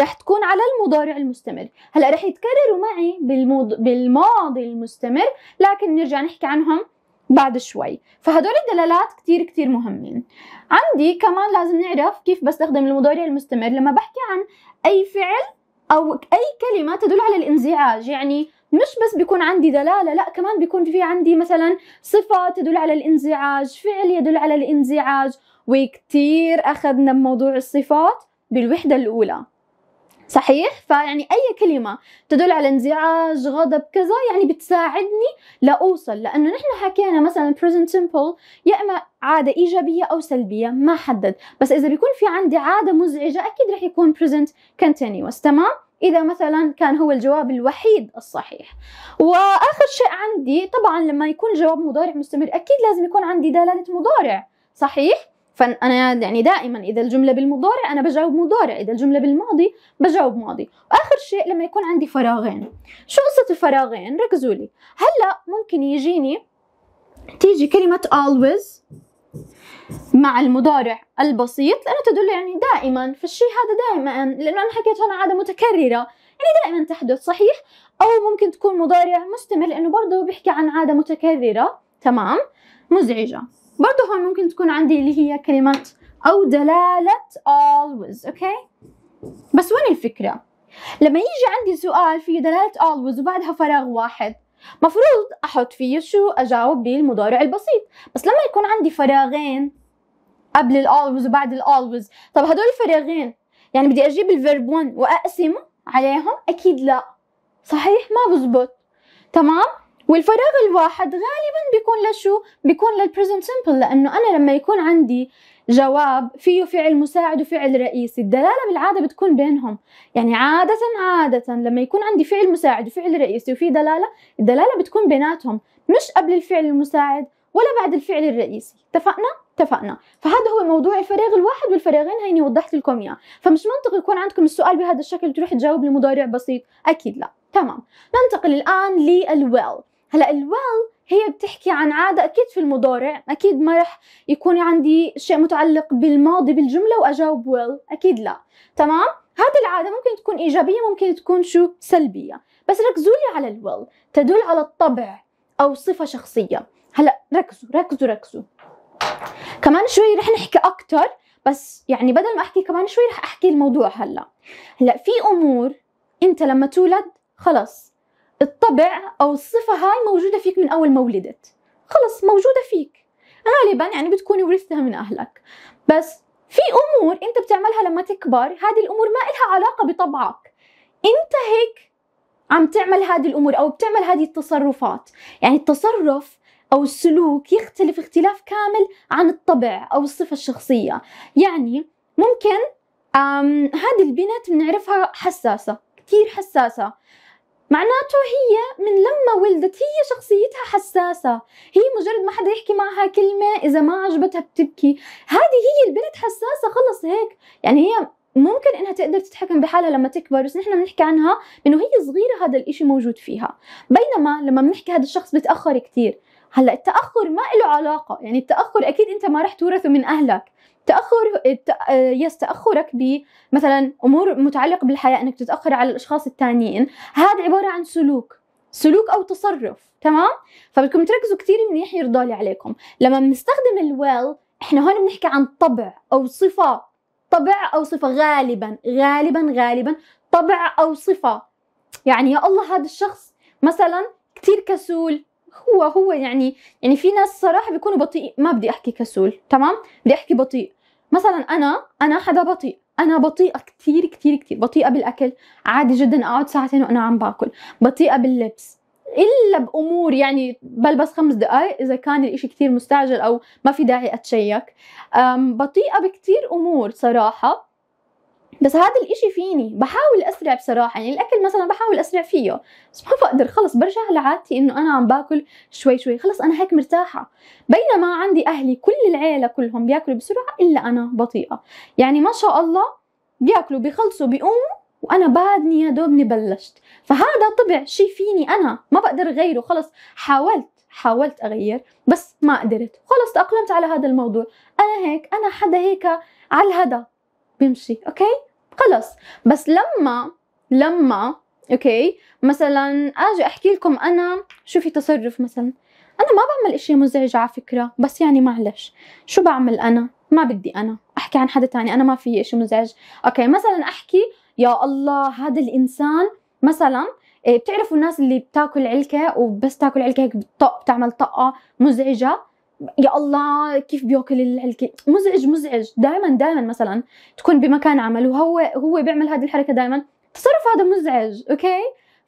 رح تكون على المضارع المستمر هلأ رح يتكرروا معي بالمض... بالماضي المستمر لكن نرجع نحكي عنهم بعد شوي فهدول الدلالات كتير كتير مهمين عندي كمان لازم نعرف كيف بستخدم المضارع المستمر لما بحكي عن أي فعل أو أي كلمة تدل على الانزعاج يعني مش بس بيكون عندي دلاله لا كمان بيكون في عندي مثلا صفه تدل على الانزعاج فعل يدل على الانزعاج وكتير اخذنا بموضوع الصفات بالوحده الاولى صحيح فيعني اي كلمه تدل على انزعاج غضب كذا يعني بتساعدني لاوصل لانه نحن حكينا مثلا present simple يا اما عاده ايجابيه او سلبيه ما حدد بس اذا بيكون في عندي عاده مزعجه اكيد رح يكون present continuous تمام إذا مثلا كان هو الجواب الوحيد الصحيح وآخر شيء عندي طبعا لما يكون جواب مضارع مستمر أكيد لازم يكون عندي دلالة مضارع صحيح؟ فانا يعني دائما اذا الجمله بالمضارع انا بجاوب مضارع اذا الجمله بالماضي بجاوب ماضي واخر شيء لما يكون عندي فراغين شو قصه الفراغين ركزوا لي هلا ممكن يجيني تيجي كلمه always مع المضارع البسيط لأنه تدل يعني دائما فالشيء هذا دائما لأنه أنا حكيت هنا عادة متكررة يعني دائما تحدث صحيح أو ممكن تكون مضارع مستمر لأنه برضه بيحكي عن عادة متكررة تمام مزعجة برضه هون ممكن تكون عندي اللي هي كلمة أو دلالة always أوكي بس وين الفكرة؟ لما يجي عندي سؤال فيه دلالة always وبعدها فراغ واحد مفروض احط فيه شو اجاوب بالمضارع البسيط بس لما يكون عندي فراغين قبل always وبعد always طب هدول الفراغين يعني بدي اجيب الفيرب 1 واقسمه عليهم اكيد لا صحيح ما بزبط تمام والفراغ الواحد غالبا بيكون لشو بيكون للبريزنت سمبل لانه انا لما يكون عندي جواب فيه فعل مساعد وفعل رئيسي الدلالة بالعادة بتكون بينهم يعني عادة عادة لما يكون عندي فعل مساعد وفعل رئيسي وفي دلالة الدلالة بتكون بيناتهم مش قبل الفعل المساعد ولا بعد الفعل الرئيسي اتفقنا؟ اتفقنا فهذا هو موضوع الفراغ الواحد والفراغين هيني وضحت لكم اياه فمش منطقي يكون عندكم السؤال بهذا الشكل وتروح تجاوب لمضارع بسيط اكيد لا تمام ننتقل الان للويل هلا الويل هي بتحكي عن عادة أكيد في المضارع أكيد ما رح يكون عندي شيء متعلق بالماضي بالجملة وأجاوب will أكيد لا تمام هذه العادة ممكن تكون إيجابية ممكن تكون شو سلبية بس ركزوا لي على الويل تدل على الطبع أو صفة شخصية هلا ركزوا ركزوا ركزوا كمان شوي رح نحكي أكتر بس يعني بدل ما أحكي كمان شوي رح أحكي الموضوع هلا هلا في أمور أنت لما تولد خلص الطبع أو الصفة هاي موجودة فيك من أول ما ولدت خلص موجودة فيك غالبا يعني بتكوني ورثتها من أهلك بس في أمور أنت بتعملها لما تكبر هذه الأمور ما لها علاقة بطبعك أنت هيك عم تعمل هذه الأمور أو بتعمل هذه التصرفات يعني التصرف أو السلوك يختلف اختلاف كامل عن الطبع أو الصفة الشخصية يعني ممكن هذه البنت بنعرفها حساسة كثير حساسة معناته هي من لما ولدت هي شخصيتها حساسة هي مجرد ما حدا يحكي معها كلمة إذا ما عجبتها بتبكي هذه هي البنت حساسة خلص هيك يعني هي ممكن انها تقدر تتحكم بحالها لما تكبر بس نحن بنحكي عنها انه هي صغيره هذا الاشي موجود فيها بينما لما بنحكي هذا الشخص بتاخر كثير هلا التاخر ما له علاقه يعني التاخر اكيد انت ما رح تورثه من اهلك تاخر يس تاخرك بمثلا امور متعلقه بالحياه انك تتاخر على الاشخاص الثانيين هذا عباره عن سلوك سلوك او تصرف تمام فبدكم تركزوا كثير منيح يرضى لي عليكم لما بنستخدم الويل احنا هون بنحكي عن طبع او صفه طبع او صفه غالبا غالبا غالبا طبع او صفه يعني يا الله هذا الشخص مثلا كثير كسول هو هو يعني يعني في ناس صراحه بيكونوا بطيء ما بدي احكي كسول تمام بدي احكي بطيء مثلا انا انا حدا بطيء انا بطيئه كثير كثير كثير بطيئه بالاكل عادي جدا اقعد ساعتين وانا عم باكل بطيئه باللبس الا بامور يعني بلبس خمس دقائق اذا كان الاشي كثير مستعجل او ما في داعي اتشيك بطيئه بكثير امور صراحه بس هذا الاشي فيني بحاول اسرع بصراحه يعني الاكل مثلا بحاول اسرع فيه بس ما بقدر خلص برجع لعادتي انه انا عم باكل شوي شوي خلص انا هيك مرتاحه بينما عندي اهلي كل العيله كلهم بياكلوا بسرعه الا انا بطيئه يعني ما شاء الله بياكلوا بيخلصوا بيقوموا وانا بعدني يا دوبني بلشت فهذا طبع شي فيني انا ما بقدر غيره خلص حاولت حاولت اغير بس ما قدرت خلص تاقلمت على هذا الموضوع انا هيك انا حدا هيك على الهدى بمشي اوكي خلص بس لما لما اوكي مثلا اجي احكي لكم انا شو في تصرف مثلا انا ما بعمل اشي مزعج على فكره بس يعني معلش شو بعمل انا ما بدي انا احكي عن حدا تاني انا ما في اشي مزعج اوكي مثلا احكي يا الله هذا الانسان مثلا إيه، بتعرفوا الناس اللي بتاكل علكه وبس تاكل علكه هيك بتطق بتعمل طقه مزعجه يا الله كيف بياكل الكي مزعج مزعج دائما دائما مثلا تكون بمكان عمل وهو هو بيعمل هذه الحركه دائما تصرف هذا مزعج اوكي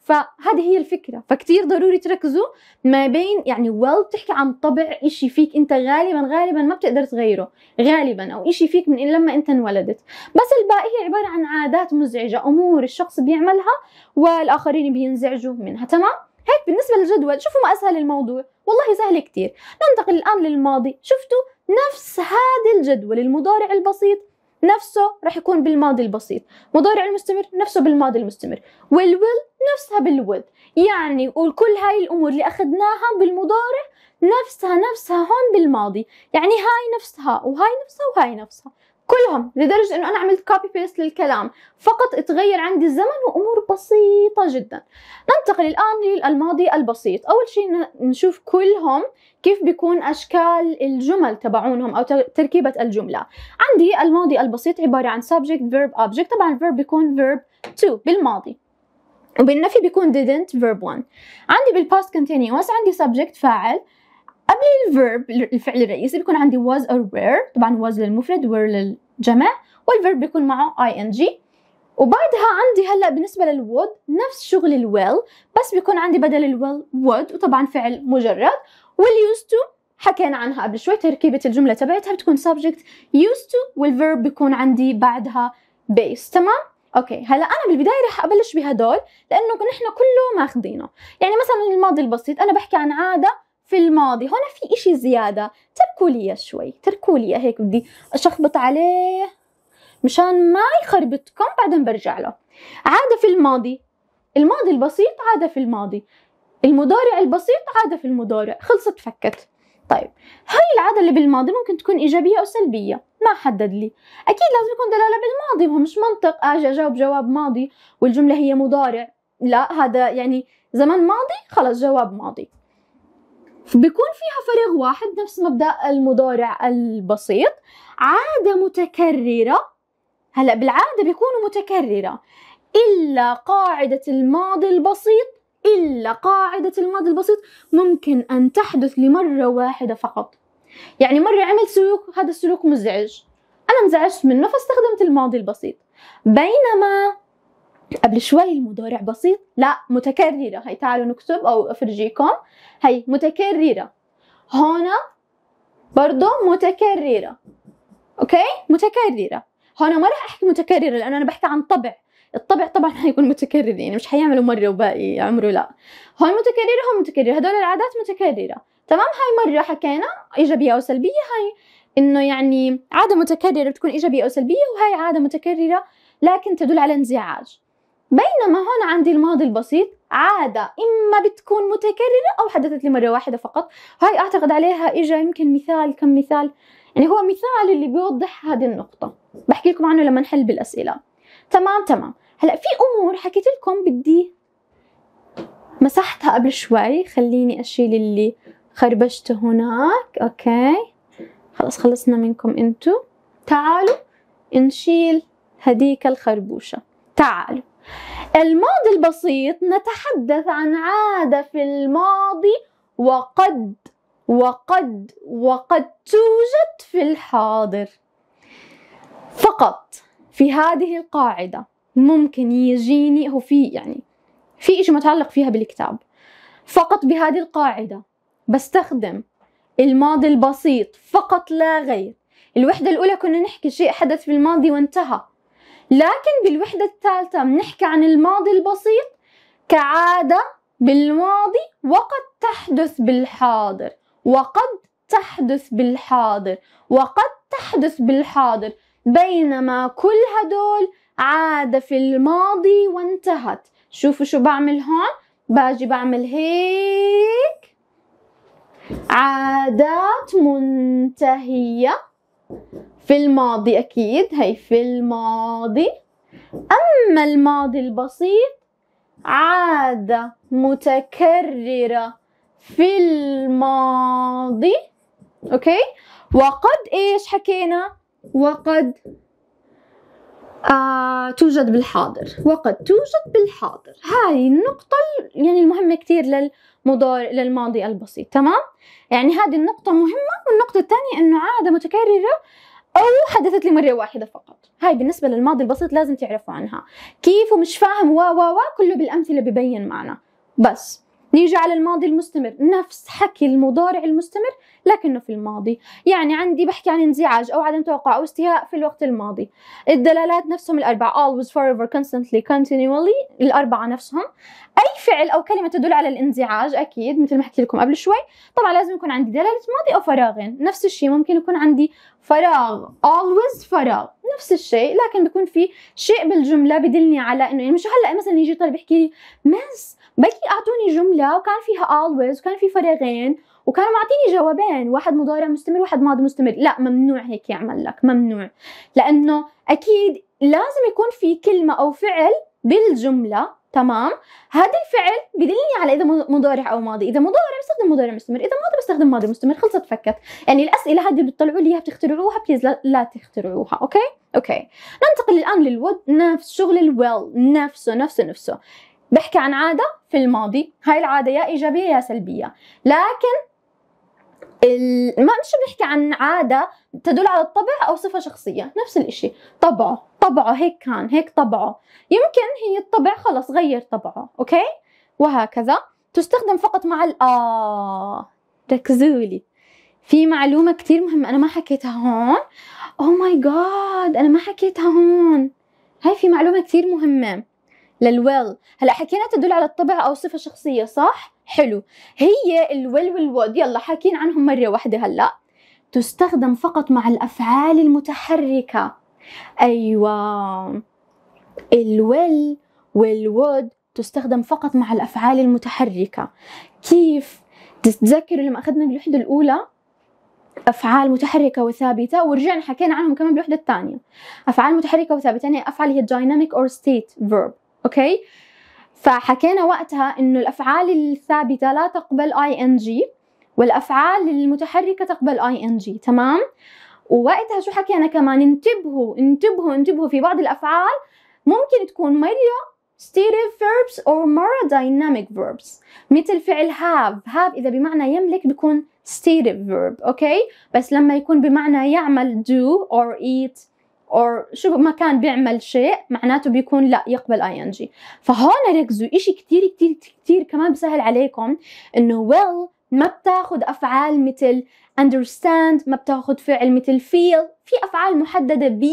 فهذه هي الفكره فكتير ضروري تركزوا ما بين يعني ويل بتحكي عن طبع إشي فيك انت غالبا غالبا ما بتقدر تغيره غالبا او إشي فيك من لما انت انولدت بس الباقي هي عباره عن عادات مزعجه امور الشخص بيعملها والاخرين بينزعجوا منها تمام هيك بالنسبة للجدول شوفوا ما أسهل الموضوع والله سهل كتير ننتقل الآن للماضي شفتوا نفس هذا الجدول المضارع البسيط نفسه رح يكون بالماضي البسيط مضارع المستمر نفسه بالماضي المستمر والويل نفسها بالويل يعني وكل هاي الأمور اللي أخذناها بالمضارع نفسها نفسها هون بالماضي يعني هاي نفسها وهاي نفسها وهاي نفسها كلهم لدرجة انه انا عملت كوبي بيست للكلام فقط اتغير عندي الزمن وامور بسيطة جدا ننتقل الان للماضي البسيط اول شيء نشوف كلهم كيف بيكون اشكال الجمل تبعونهم او تركيبة الجملة عندي الماضي البسيط عبارة عن subject verb object طبعا verb بيكون verb to بالماضي وبالنفي بيكون didn't verb 1 عندي بالpast continuous عندي subject فاعل قبل الفيرب الفعل الرئيسي بيكون عندي was or were طبعا was للمفرد were للجمع والفيرب بيكون معه ing وبعدها عندي هلا بالنسبه would نفس شغل will بس بيكون عندي بدل will would وطبعا فعل مجرد used to حكينا عنها قبل شوي تركيبه الجمله تبعتها بتكون subject used to والverb بيكون عندي بعدها base تمام اوكي هلا انا بالبدايه رح ابلش بهدول لانه نحن كله ماخذينه يعني مثلا الماضي البسيط انا بحكي عن عاده في الماضي هنا في إشي زيادة تركوا لي شوي تركوا لي هيك بدي أشخبط عليه مشان ما يخربطكم بعدين برجع له عادة في الماضي الماضي البسيط عادة في الماضي المضارع البسيط عادة في المضارع خلصت فكت طيب هاي العادة اللي بالماضي ممكن تكون إيجابية أو سلبية ما حدد لي أكيد لازم يكون دلالة بالماضي هو مش منطق أجي آه، أجاوب جواب ماضي والجملة هي مضارع لا هذا يعني زمان ماضي خلص جواب ماضي بيكون فيها فريق واحد نفس مبدأ المضارع البسيط عادة متكررة هلا بالعادة بيكونوا متكررة إلا قاعدة الماضي البسيط إلا قاعدة الماضي البسيط ممكن أن تحدث لمرة واحدة فقط يعني مرة عمل سلوك هذا السلوك مزعج أنا انزعجت منه فاستخدمت الماضي البسيط بينما قبل شوي المضارع بسيط لا متكررة هي تعالوا نكتب أو أفرجيكم هي متكررة هون برضو متكررة أوكي متكررة هون ما راح أحكي متكررة لأنه أنا بحكي عن طبع الطبع طبعا حيكون متكرر يعني مش حيعملوا مرة وباقي عمره لا هون متكررة هون متكررة هدول العادات متكررة تمام هاي مرة حكينا إيجابية أو سلبية هاي إنه يعني عادة متكررة بتكون إيجابية أو سلبية وهاي عادة متكررة لكن تدل على انزعاج بينما هون عندي الماضي البسيط عادة إما بتكون متكررة أو حدثت لي مرة واحدة فقط هاي أعتقد عليها إجا يمكن مثال كم مثال يعني هو مثال اللي بيوضح هذه النقطة بحكي لكم عنه لما نحل بالأسئلة تمام تمام هلا في أمور حكيت لكم بدي مسحتها قبل شوي خليني أشيل اللي خربشته هناك أوكي خلص خلصنا منكم انتو تعالوا نشيل هديك الخربوشة تعالوا الماضي البسيط نتحدث عن عادة في الماضي وقد وقد وقد توجد في الحاضر فقط في هذه القاعدة ممكن يجيني هو في يعني في إشي متعلق فيها بالكتاب فقط بهذه القاعدة بستخدم الماضي البسيط فقط لا غير الوحدة الأولى كنا نحكي شيء حدث في الماضي وانتهى لكن بالوحدة الثالثة بنحكي عن الماضي البسيط كعادة بالماضي وقد تحدث بالحاضر وقد تحدث بالحاضر وقد تحدث بالحاضر بينما كل هدول عاد في الماضي وانتهت شوفوا شو بعمل هون باجي بعمل هيك عادات منتهية في الماضي أكيد هي في الماضي أما الماضي البسيط عادة متكررة في الماضي أوكي وقد إيش حكينا وقد آه، توجد بالحاضر وقد توجد بالحاضر هاي النقطة يعني المهمة كتير للمضار للماضي البسيط تمام يعني هذه النقطة مهمة والنقطة الثانية إنه عادة متكررة أو حدثت لي مرة واحدة فقط هاي بالنسبة للماضي البسيط لازم تعرفوا عنها كيف ومش فاهم و و و كله بالأمثلة ببين معنا بس نيجي على الماضي المستمر نفس حكي المضارع المستمر لكنه في الماضي يعني عندي بحكي عن انزعاج أو عدم توقع أو استياء في الوقت الماضي الدلالات نفسهم الأربعة always forever constantly continually الأربعة نفسهم أي فعل أو كلمة تدل على الانزعاج أكيد مثل ما حكيت لكم قبل شوي طبعا لازم يكون عندي دلالة ماضي أو فراغين نفس الشيء ممكن يكون عندي فراغ always فراغ نفس الشيء لكن بكون في شيء بالجملة بدلني على إنه يعني مش هلا مثلا يجي طالب يحكي لي مس بلكي اعطوني جمله وكان فيها always وكان في فراغين وكانوا معطيني جوابين واحد مضارع مستمر واحد ماضي مستمر لا ممنوع هيك يعمل لك ممنوع لانه اكيد لازم يكون في كلمه او فعل بالجمله تمام هذا الفعل بدلني على اذا مضارع او ماضي اذا مضارع بستخدم مضارع مستمر اذا ماضي بستخدم ماضي مستمر خلصت فكت يعني الاسئله هذه اللي بتطلعوا لي اياها بتخترعوها بليز لا, لا تخترعوها اوكي اوكي ننتقل الان للود نفس شغل الويل نفسه نفسه نفسه بحكي عن عادة في الماضي هاي العادة يا إيجابية يا سلبية لكن ال... ما مش بنحكي عن عادة تدل على الطبع أو صفة شخصية نفس الإشي طبعه طبعه هيك كان هيك طبعه يمكن هي الطبع خلص غير طبعه أوكي وهكذا تستخدم فقط مع الآه آه ركزوا لي في معلومة كتير مهمة أنا ما حكيتها هون أو ماي جاد أنا ما حكيتها هون هاي في معلومة كتير مهمة للويل هلا حكينا تدل على الطبع او صفه شخصيه صح حلو هي الويل والود يلا حاكين عنهم مره واحده هلا تستخدم فقط مع الافعال المتحركه ايوه الويل والود تستخدم فقط مع الافعال المتحركه كيف تتذكروا لما اخذنا بالوحده الاولى افعال متحركه وثابته ورجعنا حكينا عنهم كمان بالوحده الثانيه افعال متحركه وثابته يعني افعال هي dynamic or state verb اوكي فحكينا وقتها انه الافعال الثابته لا تقبل اي ان جي والافعال المتحركه تقبل اي ان جي تمام ووقتها شو حكينا كمان انتبهوا انتبهوا انتبهوا في بعض الافعال ممكن تكون مرة stative verbs or more dynamic verbs مثل فعل have have إذا بمعنى يملك بيكون stative verb أوكي بس لما يكون بمعنى يعمل do or eat أو شو ما كان بيعمل شيء معناته بيكون لا يقبل اي ان جي فهون ركزوا شيء كثير كثير كثير كمان بسهل عليكم انه well ما بتاخد أفعال مثل understand ما بتاخد فعل مثل feel في أفعال محددة ب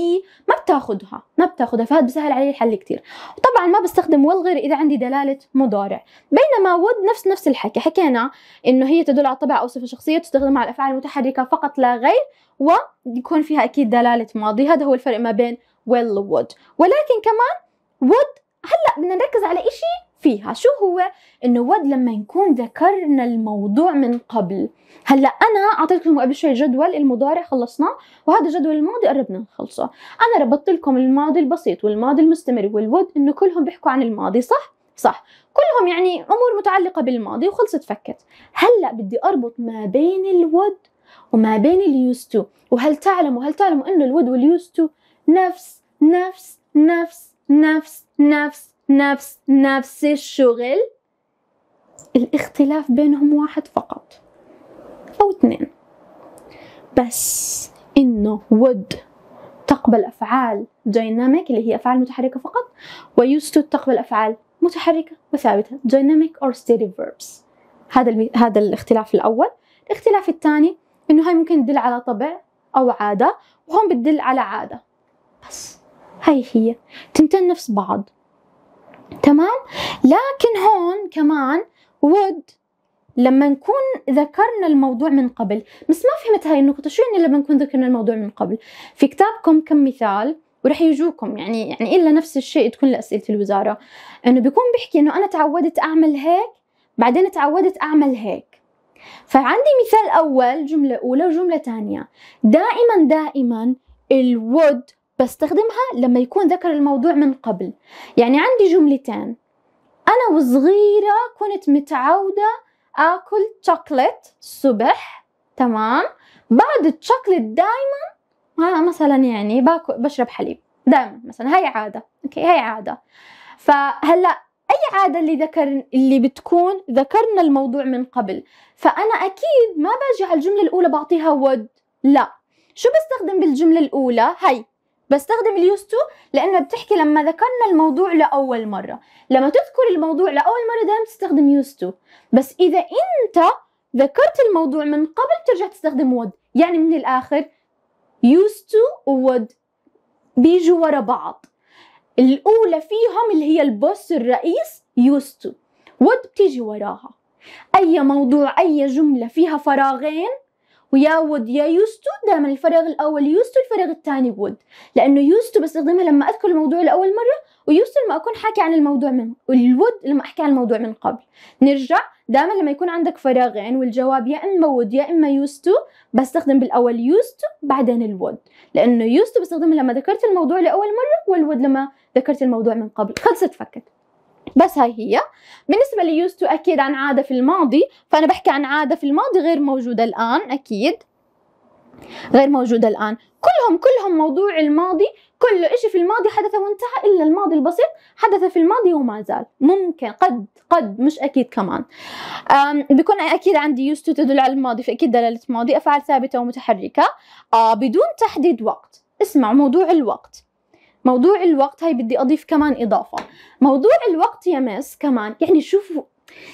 ما بتاخدها ما بتاخدها فهذا بسهل علي الحل كتير طبعا ما بستخدم will غير إذا عندي دلالة مضارع بينما would نفس نفس الحكي حكينا إنه هي تدل على طبع أو صفة شخصية تستخدم مع الأفعال المتحركة فقط لا غير ويكون فيها أكيد دلالة ماضي هذا هو الفرق ما بين will و would ولكن كمان would هلأ بدنا نركز على إشي فيها شو هو انه ود لما نكون ذكرنا الموضوع من قبل هلا انا اعطيتكم قبل شوي جدول المضارع خلصناه وهذا جدول الماضي قربنا نخلصه انا ربطت لكم الماضي البسيط والماضي المستمر والود انه كلهم بيحكوا عن الماضي صح صح كلهم يعني امور متعلقه بالماضي وخلصت فكت هلا بدي اربط ما بين الود وما بين اليوز تو وهل تعلموا هل تعلموا انه الود واليوز تو نفس نفس نفس نفس نفس نفس نفس الشغل الاختلاف بينهم واحد فقط أو اثنين بس إنه would تقبل أفعال دايناميك اللي هي أفعال متحركة فقط ويوست تقبل أفعال متحركة وثابتة دايناميك اور ستيدي فيربس هذا هذا الاختلاف الأول الاختلاف الثاني إنه هاي ممكن تدل على طبع أو عادة وهون بتدل على عادة بس هاي هي تنتين نفس بعض تمام لكن هون كمان would لما نكون ذكرنا الموضوع من قبل بس ما فهمت هاي النقطة شو يعني لما نكون ذكرنا الموضوع من قبل في كتابكم كم مثال ورح يجوكم يعني يعني الا نفس الشيء تكون لاسئله الوزاره انه بيكون بيحكي انه انا تعودت اعمل هيك بعدين تعودت اعمل هيك فعندي مثال اول جمله اولى وجمله ثانيه دائما دائما الود بستخدمها لما يكون ذكر الموضوع من قبل يعني عندي جملتين أنا وصغيرة كنت متعودة آكل شوكليت الصبح تمام بعد الشوكليت دايما مثلا يعني باكل بشرب حليب دائما مثلا هاي عادة أوكي هاي عادة فهلأ اي عاده اللي ذكر اللي بتكون ذكرنا الموضوع من قبل فانا اكيد ما باجي على الجمله الاولى بعطيها ود لا شو بستخدم بالجمله الاولى هاي بستخدم اليوز تو لانها بتحكي لما ذكرنا الموضوع لاول مره لما تذكر الموضوع لاول مره دائما تستخدم يوز تو بس اذا انت ذكرت الموضوع من قبل ترجع تستخدم would يعني من الاخر used to و would بيجوا ورا بعض الاولى فيهم اللي هي البوس الرئيس used to would بتيجي وراها اي موضوع اي جمله فيها فراغين ويا وياود يا يوستو دائما الفراغ الاول يوستو الفراغ الثاني وود لانه يوستو بستخدمها لما اذكر الموضوع لاول مره ويوستو لما اكون حاكي عن الموضوع من والود لما احكي عن الموضوع من قبل نرجع دائما لما يكون عندك فراغين والجواب يا اما وود يا اما يوستو بستخدم بالاول يوستو بعدين الود لانه يوستو بستخدمها لما ذكرت الموضوع لاول مره والود لما ذكرت الموضوع من قبل خلصت فكت بس هاي هي بالنسبة used to أكيد عن عادة في الماضي فأنا بحكي عن عادة في الماضي غير موجودة الآن أكيد غير موجودة الآن كلهم كلهم موضوع الماضي كل إشي في الماضي حدث وانتهى إلا الماضي البسيط حدث في الماضي وما زال ممكن قد قد مش أكيد كمان بيكون أكيد عندي used to تدل على الماضي فأكيد دلالة ماضي أفعال ثابتة ومتحركة آه، بدون تحديد وقت اسمع موضوع الوقت موضوع الوقت هاي بدي اضيف كمان اضافه موضوع الوقت يا مس كمان يعني شوفوا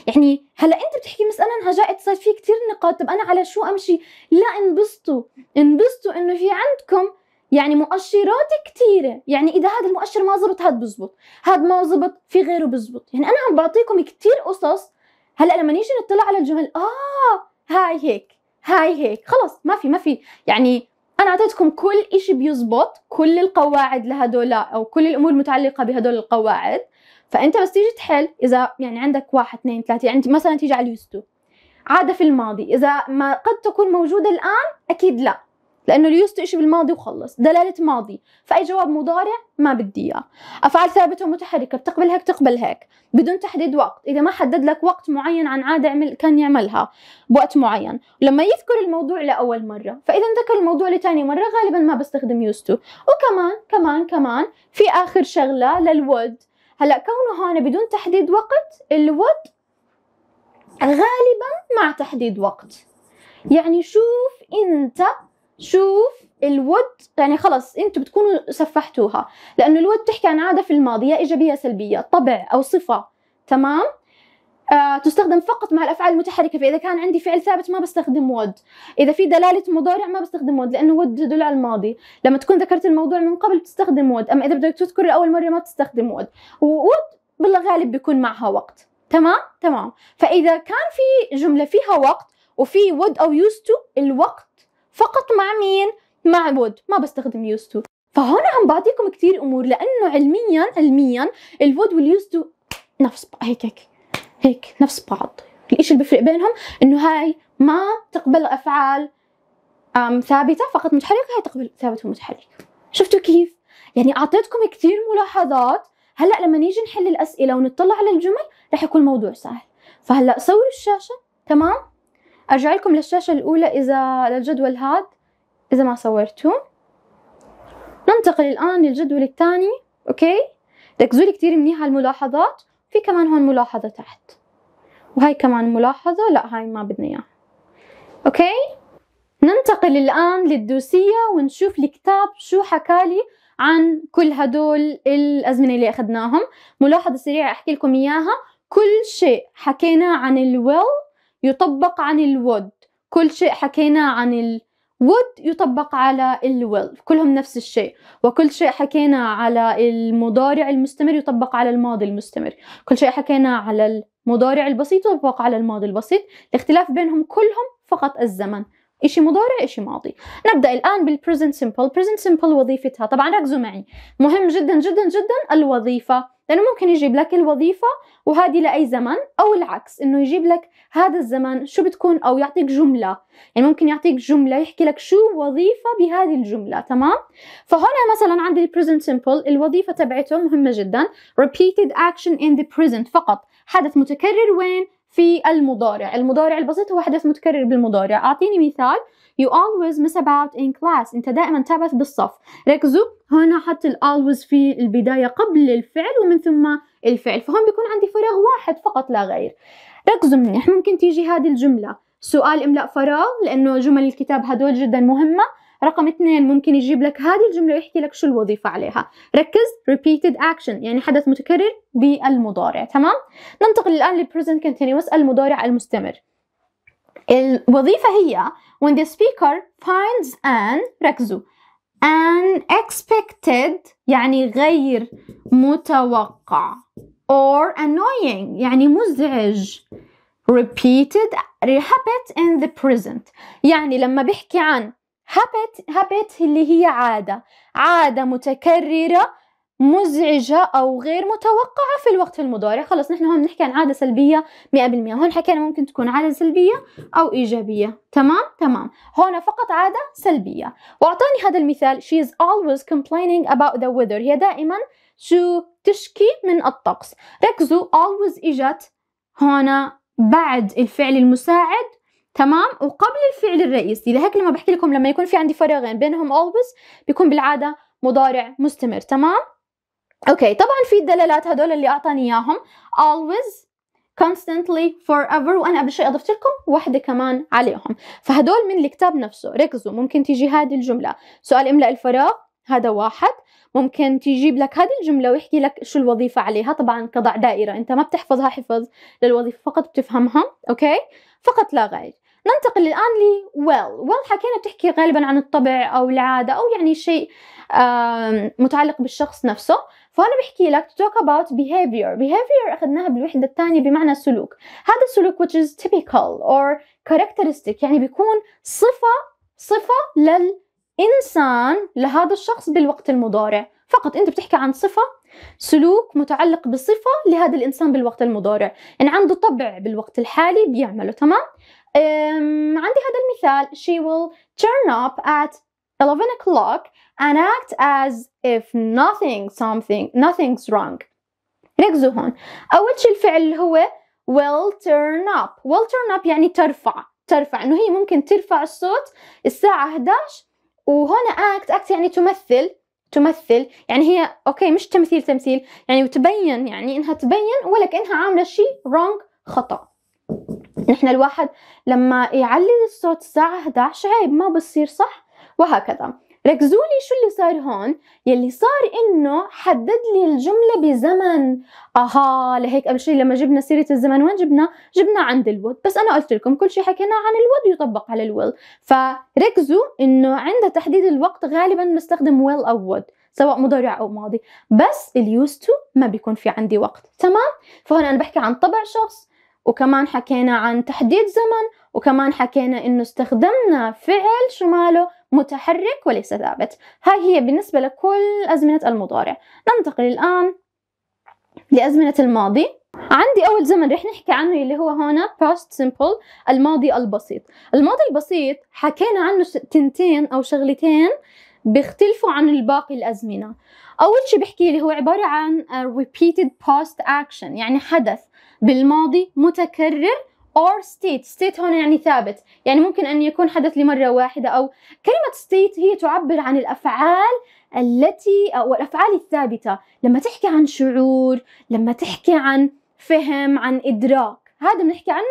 يعني هلا انت بتحكي مس انا انهجأت صار في كثير نقاط طب انا على شو امشي لا انبسطوا انبسطوا انه في عندكم يعني مؤشرات كثيرة يعني إذا هذا المؤشر ما زبط هذا بزبط هذا ما زبط في غيره بزبط يعني أنا عم بعطيكم كثير قصص هلا لما نيجي نطلع على الجمل آه هاي هيك هاي هيك خلص ما في ما في يعني انا اعطيتكم كل إشي بيزبط كل القواعد لهدول او كل الامور المتعلقه بهدول القواعد فانت بس تيجي تحل اذا يعني عندك واحد اثنين ثلاثه يعني مثلا تيجي على اليوستو عاده في الماضي اذا ما قد تكون موجوده الان اكيد لا لانه اليوست شيء بالماضي وخلص دلاله ماضي فاي جواب مضارع ما بدي اياه افعال ثابته ومتحركه بتقبل هيك تقبل هيك بدون تحديد وقت اذا ما حدد لك وقت معين عن عاده عمل كان يعملها بوقت معين لما يذكر الموضوع لاول مره فاذا ذكر الموضوع لتاني مره غالبا ما بستخدم يوستو تو وكمان كمان كمان في اخر شغله للود هلا كونه هون بدون تحديد وقت الود غالبا مع تحديد وقت يعني شوف انت شوف الود يعني خلص انتم بتكونوا سفحتوها لانه الود تحكي عن عاده في الماضي يا ايجابيه سلبيه طبع او صفه تمام آه، تستخدم فقط مع الافعال المتحركه فاذا كان عندي فعل ثابت ما بستخدم ود اذا في دلاله مضارع ما بستخدم ود لانه ود يدل على الماضي لما تكون ذكرت الموضوع من قبل بتستخدم ود اما اذا بدك تذكر لاول مره ما بتستخدم ود وود بالغالب بيكون معها وقت تمام تمام فاذا كان في جمله فيها وقت وفي ود او يوز تو الوقت فقط مع مين؟ مع وود ما بستخدم used to فهون عم بعطيكم كثير امور لانه علميا علميا الود واليوز تو نفس هيك هيك هيك نفس بعض الشيء اللي بيفرق بينهم انه هاي ما تقبل افعال ثابته فقط متحركه هاي تقبل ثابت ومتحرك شفتوا كيف يعني اعطيتكم كثير ملاحظات هلا لما نيجي نحل الاسئله ونطلع على الجمل رح يكون الموضوع سهل فهلا صوروا الشاشه تمام أرجع لكم للشاشة الأولى إذا للجدول هاد إذا ما صورتوه ننتقل الآن للجدول الثاني أوكي ركزوا لي كتير منيح على الملاحظات في كمان هون ملاحظة تحت وهي كمان ملاحظة لا هاي ما بدنا إياها أوكي ننتقل الآن للدوسية ونشوف الكتاب شو حكالي عن كل هدول الأزمنة اللي أخذناهم ملاحظة سريعة أحكي لكم إياها كل شيء حكينا عن الويل يطبق عن الود كل شيء حكينا عن الود يطبق على الويل كلهم نفس الشيء وكل شيء حكينا على المضارع المستمر يطبق على الماضي المستمر كل شيء حكينا على المضارع البسيط يطبق على الماضي البسيط الاختلاف بينهم كلهم فقط الزمن إشي مضارع إشي ماضي نبدأ الآن present simple present simple وظيفتها طبعا ركزوا معي مهم جدا جدا جدا الوظيفة لانه ممكن يجيب لك الوظيفه وهذه لاي زمن او العكس انه يجيب لك هذا الزمن شو بتكون او يعطيك جمله يعني ممكن يعطيك جمله يحكي لك شو وظيفه بهذه الجمله تمام فهنا مثلا عندي البريزنت سمبل الوظيفه تبعته مهمه جدا repeated action in the present فقط حدث متكرر وين في المضارع المضارع البسيط هو حدث متكرر بالمضارع أعطيني مثال You always miss about in class أنت دائما تبث بالصف ركزوا هنا حط ال always في البداية قبل الفعل ومن ثم الفعل فهون بيكون عندي فراغ واحد فقط لا غير ركزوا منيح ممكن تيجي هذه الجملة سؤال إملاء فراغ لأنه جمل الكتاب هدول جدا مهمة رقم اثنين ممكن يجيب لك هذه الجملة ويحكي لك شو الوظيفة عليها ركز repeated action يعني حدث متكرر بالمضارع تمام ننتقل الآن لل present continuous المضارع المستمر الوظيفة هي when the speaker finds an ركزوا an expected يعني غير متوقع or annoying يعني مزعج repeated habit in the present يعني لما بحكي عن habit habit اللي هي عادة عادة متكررة مزعجة أو غير متوقعة في الوقت المضارع خلص نحن هون بنحكي عن عادة سلبية 100% هون حكينا ممكن تكون عادة سلبية أو إيجابية تمام تمام هون فقط عادة سلبية وأعطاني هذا المثال she is always complaining about the weather هي دائما شو تشكي من الطقس ركزوا always إجت هون بعد الفعل المساعد تمام وقبل الفعل الرئيسي لهيك لما بحكي لكم لما يكون في عندي فراغين بينهم always بيكون بالعادة مضارع مستمر تمام اوكي طبعا في الدلالات هدول اللي اعطاني اياهم always constantly forever وانا قبل شوي اضفت لكم واحده كمان عليهم فهدول من الكتاب نفسه ركزوا ممكن تيجي هذه الجمله سؤال املا الفراغ هذا واحد ممكن تجيب لك هذه الجملة ويحكي لك شو الوظيفة عليها طبعا كضع دائرة انت ما بتحفظها حفظ للوظيفة فقط بتفهمها اوكي فقط لا غير ننتقل الآن ل well well حكينا بتحكي غالبا عن الطبع أو العادة أو يعني شيء متعلق بالشخص نفسه فأنا بحكي لك to talk about behavior behavior أخذناها بالوحدة الثانية بمعنى سلوك هذا السلوك which is typical or characteristic يعني بيكون صفة صفة للإنسان لهذا الشخص بالوقت المضارع فقط أنت بتحكي عن صفة سلوك متعلق بصفة لهذا الإنسان بالوقت المضارع إن يعني عنده طبع بالوقت الحالي بيعمله تمام عندي هذا المثال she will turn up at 11 o'clock and act as if nothing something nothing's wrong ركزوا هون أول شي الفعل اللي هو will turn up will turn up يعني ترفع ترفع إنه هي ممكن ترفع الصوت الساعة 11 وهنا act act يعني تمثل تمثل يعني هي أوكي مش تمثيل تمثيل يعني وتبين يعني إنها تبين ولا كأنها عاملة شيء wrong خطأ نحن الواحد لما يعلي الصوت الساعة 11 عيب ما بصير صح وهكذا ركزوا لي شو اللي صار هون يلي صار انه حدد لي الجمله بزمن اها لهيك قبل شوي لما جبنا سيره الزمن وين جبنا جبنا عند الود بس انا قلت لكم كل شيء حكينا عن الود يطبق على الويل فركزوا انه عند تحديد الوقت غالبا بنستخدم ويل او وود سواء مضارع او ماضي بس اليوز تو ما بيكون في عندي وقت تمام فهون انا بحكي عن طبع شخص وكمان حكينا عن تحديد زمن وكمان حكينا انه استخدمنا فعل شو ماله متحرك وليس ثابت هاي هي بالنسبة لكل أزمنة المضارع ننتقل الآن لأزمنة الماضي عندي أول زمن رح نحكي عنه اللي هو هنا past simple الماضي البسيط الماضي البسيط حكينا عنه تنتين أو شغلتين بيختلفوا عن الباقي الأزمنة أول شي بحكي اللي هو عبارة عن repeated past action يعني حدث بالماضي متكرر or state state هون يعني ثابت يعني ممكن أن يكون حدث لمرة واحدة أو كلمة state هي تعبر عن الأفعال التي أو الأفعال الثابتة لما تحكي عن شعور لما تحكي عن فهم عن إدراك هذا بنحكي عنه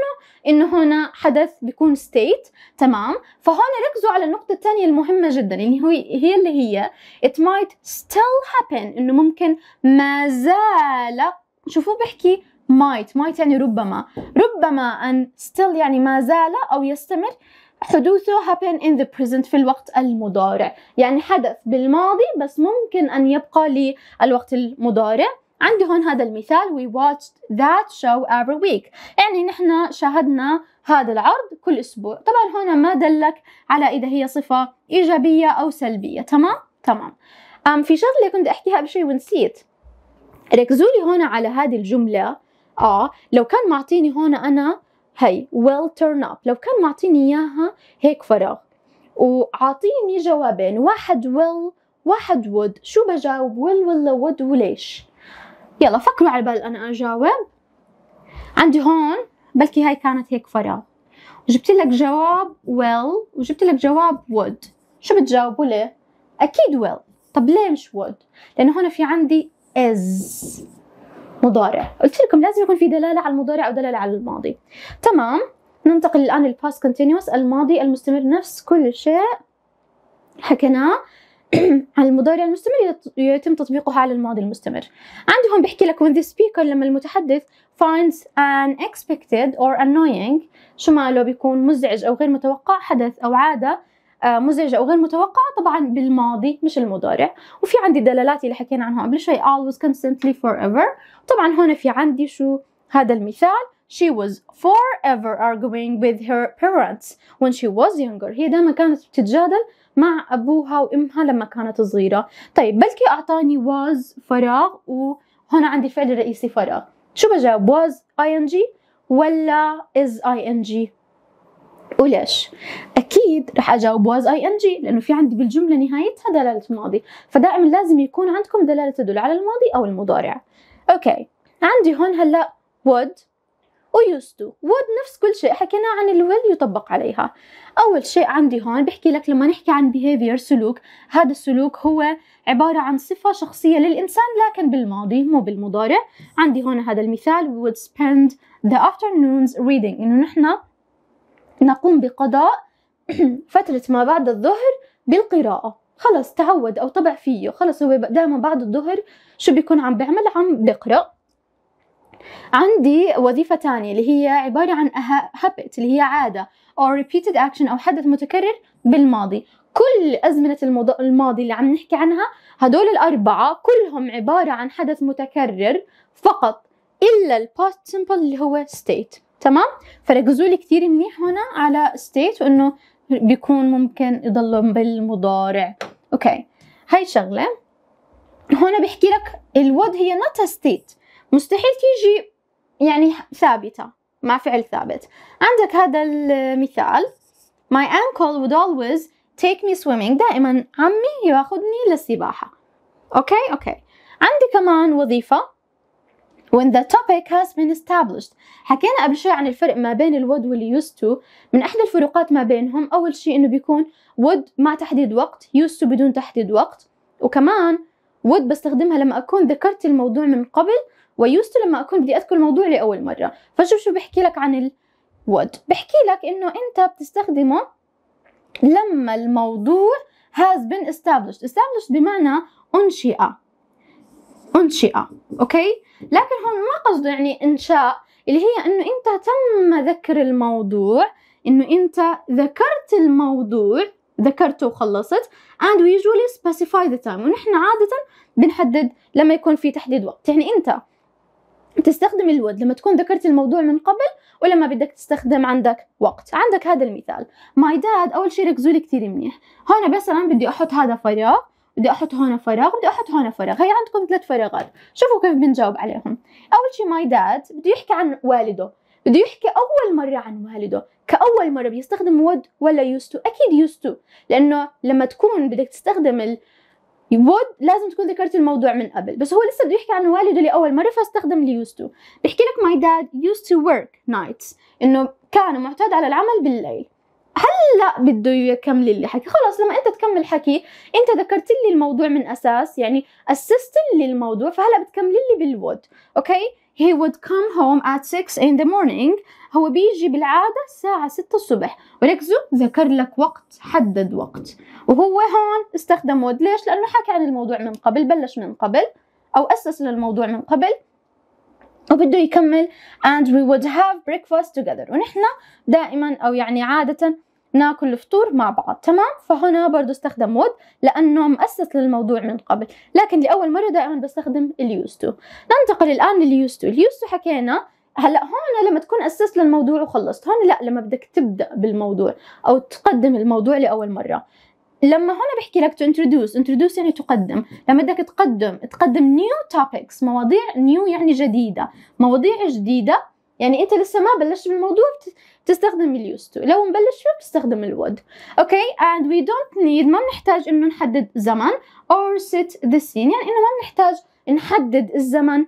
انه هنا حدث بيكون state تمام فهون ركزوا على النقطه الثانيه المهمه جدا اللي يعني هو هي اللي هي it might still happen انه ممكن ما زال شوفوا بحكي might might يعني ربما ربما أن still يعني ما زال أو يستمر حدوثه happen in the present في الوقت المضارع يعني حدث بالماضي بس ممكن أن يبقى للوقت المضارع عندي هون هذا المثال we watched that show every week يعني نحن شاهدنا هذا العرض كل أسبوع طبعا هنا ما دلك على إذا هي صفة إيجابية أو سلبية تمام؟ تمام أم في شغلة كنت أحكيها قبل ونسيت ركزوا لي هون على هذه الجملة اه لو كان معطيني هون انا هي will turn up لو كان معطيني اياها هيك فراغ وعاطيني جوابين واحد will واحد would شو بجاوب will ولا would وليش يلا فكروا على بال انا اجاوب عندي هون بلكي هاي كانت هيك فراغ جبت لك جواب will وجبت لك جواب would شو بتجاوبوا ليه اكيد will طب ليه مش would لانه هون في عندي is مضارع قلت لكم لازم يكون في دلالة على المضارع أو دلالة على الماضي تمام ننتقل الآن للباس كونتينيوس الماضي المستمر نفس كل شيء حكيناه على المضارع المستمر يتم تطبيقه على الماضي المستمر عندهم بيحكي لك when the speaker لما المتحدث finds an expected or annoying شو ماله بيكون مزعج أو غير متوقع حدث أو عادة آه، مزعجه وغير متوقعه طبعا بالماضي مش المضارع وفي عندي دلالات اللي حكينا عنها قبل شوي always constantly forever طبعا هنا في عندي شو هذا المثال She was forever arguing with her parents when she was younger. هي دائما كانت بتتجادل مع أبوها وأمها لما كانت صغيرة. طيب بلكي أعطاني was فراغ وهنا عندي فعل رئيسي فراغ. شو بجاوب was ing ولا is ing وليش؟ اكيد رح اجاوب واز اي ان جي لانه في عندي بالجمله نهايتها دلاله الماضي، فدائما لازم يكون عندكم دلاله تدل على الماضي او المضارع. اوكي، عندي هون هلا would وused to would نفس كل شيء حكينا عن الويل يطبق عليها أول شيء عندي هون بحكي لك لما نحكي عن behavior سلوك هذا السلوك هو عبارة عن صفة شخصية للإنسان لكن بالماضي مو بالمضارع عندي هون هذا المثال we would spend the afternoons reading إنه نحن نقوم بقضاء فترة ما بعد الظهر بالقراءة خلص تعود أو طبع فيه خلص هو دائما بعد الظهر شو بيكون عم بعمل عم بقرأ عندي وظيفة تانية اللي هي عبارة عن أه- habit اللي هي عادة أو repeated action أو حدث متكرر بالماضي كل أزمنة الماضي اللي عم نحكي عنها هدول الأربعة كلهم عبارة عن حدث متكرر فقط إلا الباست simple اللي هو state تمام فركزوا لي كثير منيح هنا على state وانه بيكون ممكن يضل بالمضارع اوكي هاي شغله هنا بحكي لك الود هي نوت ستيت مستحيل تيجي يعني ثابته مع فعل ثابت عندك هذا المثال my uncle would always take me swimming دائما عمي ياخذني للسباحه اوكي اوكي عندي كمان وظيفه when the topic has been established حكينا قبل شوي عن الفرق ما بين الود واللي used to من إحدى الفروقات ما بينهم أول شيء إنه بيكون would مع تحديد وقت used to بدون تحديد وقت وكمان would بستخدمها لما أكون ذكرت الموضوع من قبل وused to لما أكون بدي أذكر الموضوع لأول مرة فشوف شو بحكي لك عن ال would بحكي لك إنه أنت بتستخدمه لما الموضوع has been established established بمعنى أنشئ أنشئة أوكي لكن هون ما قصده يعني إنشاء اللي هي إنه أنت تم ذكر الموضوع إنه أنت ذكرت الموضوع ذكرته وخلصت and we usually specify the time ونحن عادة بنحدد لما يكون في تحديد وقت يعني أنت تستخدم الود لما تكون ذكرت الموضوع من قبل ولما بدك تستخدم عندك وقت عندك هذا المثال my dad أول شيء ركزوا لي كثير منيح هون بس انا بدي أحط هذا فراغ بدي احط هون فراغ بدي احط هون فراغ هي عندكم ثلاث فراغات شوفوا كيف بنجاوب عليهم اول شيء ماي داد بده يحكي عن والده بده يحكي اول مره عن والده كاول مره بيستخدم ود ولا يوز تو اكيد يوز تو لانه لما تكون بدك تستخدم ال would لازم تكون ذكرت الموضوع من قبل بس هو لسه بده يحكي عن والده لاول مره فاستخدم لي يوز تو بحكي لك ماي داد يوز تو ورك نايتس انه كان معتاد على العمل بالليل هلا بده يكمل اللي حكي خلاص لما انت تكمل حكي انت ذكرت لي الموضوع من اساس يعني اسست لي الموضوع فهلا بتكمل لي بالود اوكي he would come home at 6 in the morning هو بيجي بالعادة الساعة 6 الصبح وركزوا ذكر لك وقت حدد وقت وهو هون استخدم would ليش؟ لأنه حكى عن الموضوع من قبل بلش من قبل أو أسس للموضوع من قبل وبده يكمل and we would have breakfast together ونحن دائما أو يعني عادة ناكل الفطور مع بعض تمام فهنا برضو استخدم would لأنه مؤسس للموضوع من قبل لكن لأول مرة دائما بستخدم اليوستو used to ننتقل الآن لل used to used to حكينا هلا هون لما تكون اسست للموضوع وخلصت هون لا لما بدك تبدا بالموضوع او تقدم الموضوع لاول مره لما هون بحكي لك تو انتروديوس انتروديوس يعني تقدم لما بدك تقدم تقدم نيو توبكس مواضيع نيو يعني جديده مواضيع جديده يعني انت لسه ما بلشت بالموضوع تستخدم اليوستو لو نبلش فيه بتستخدم الود اوكي and we don't need ما بنحتاج انه نحدد زمن or set the scene يعني انه ما بنحتاج نحدد الزمن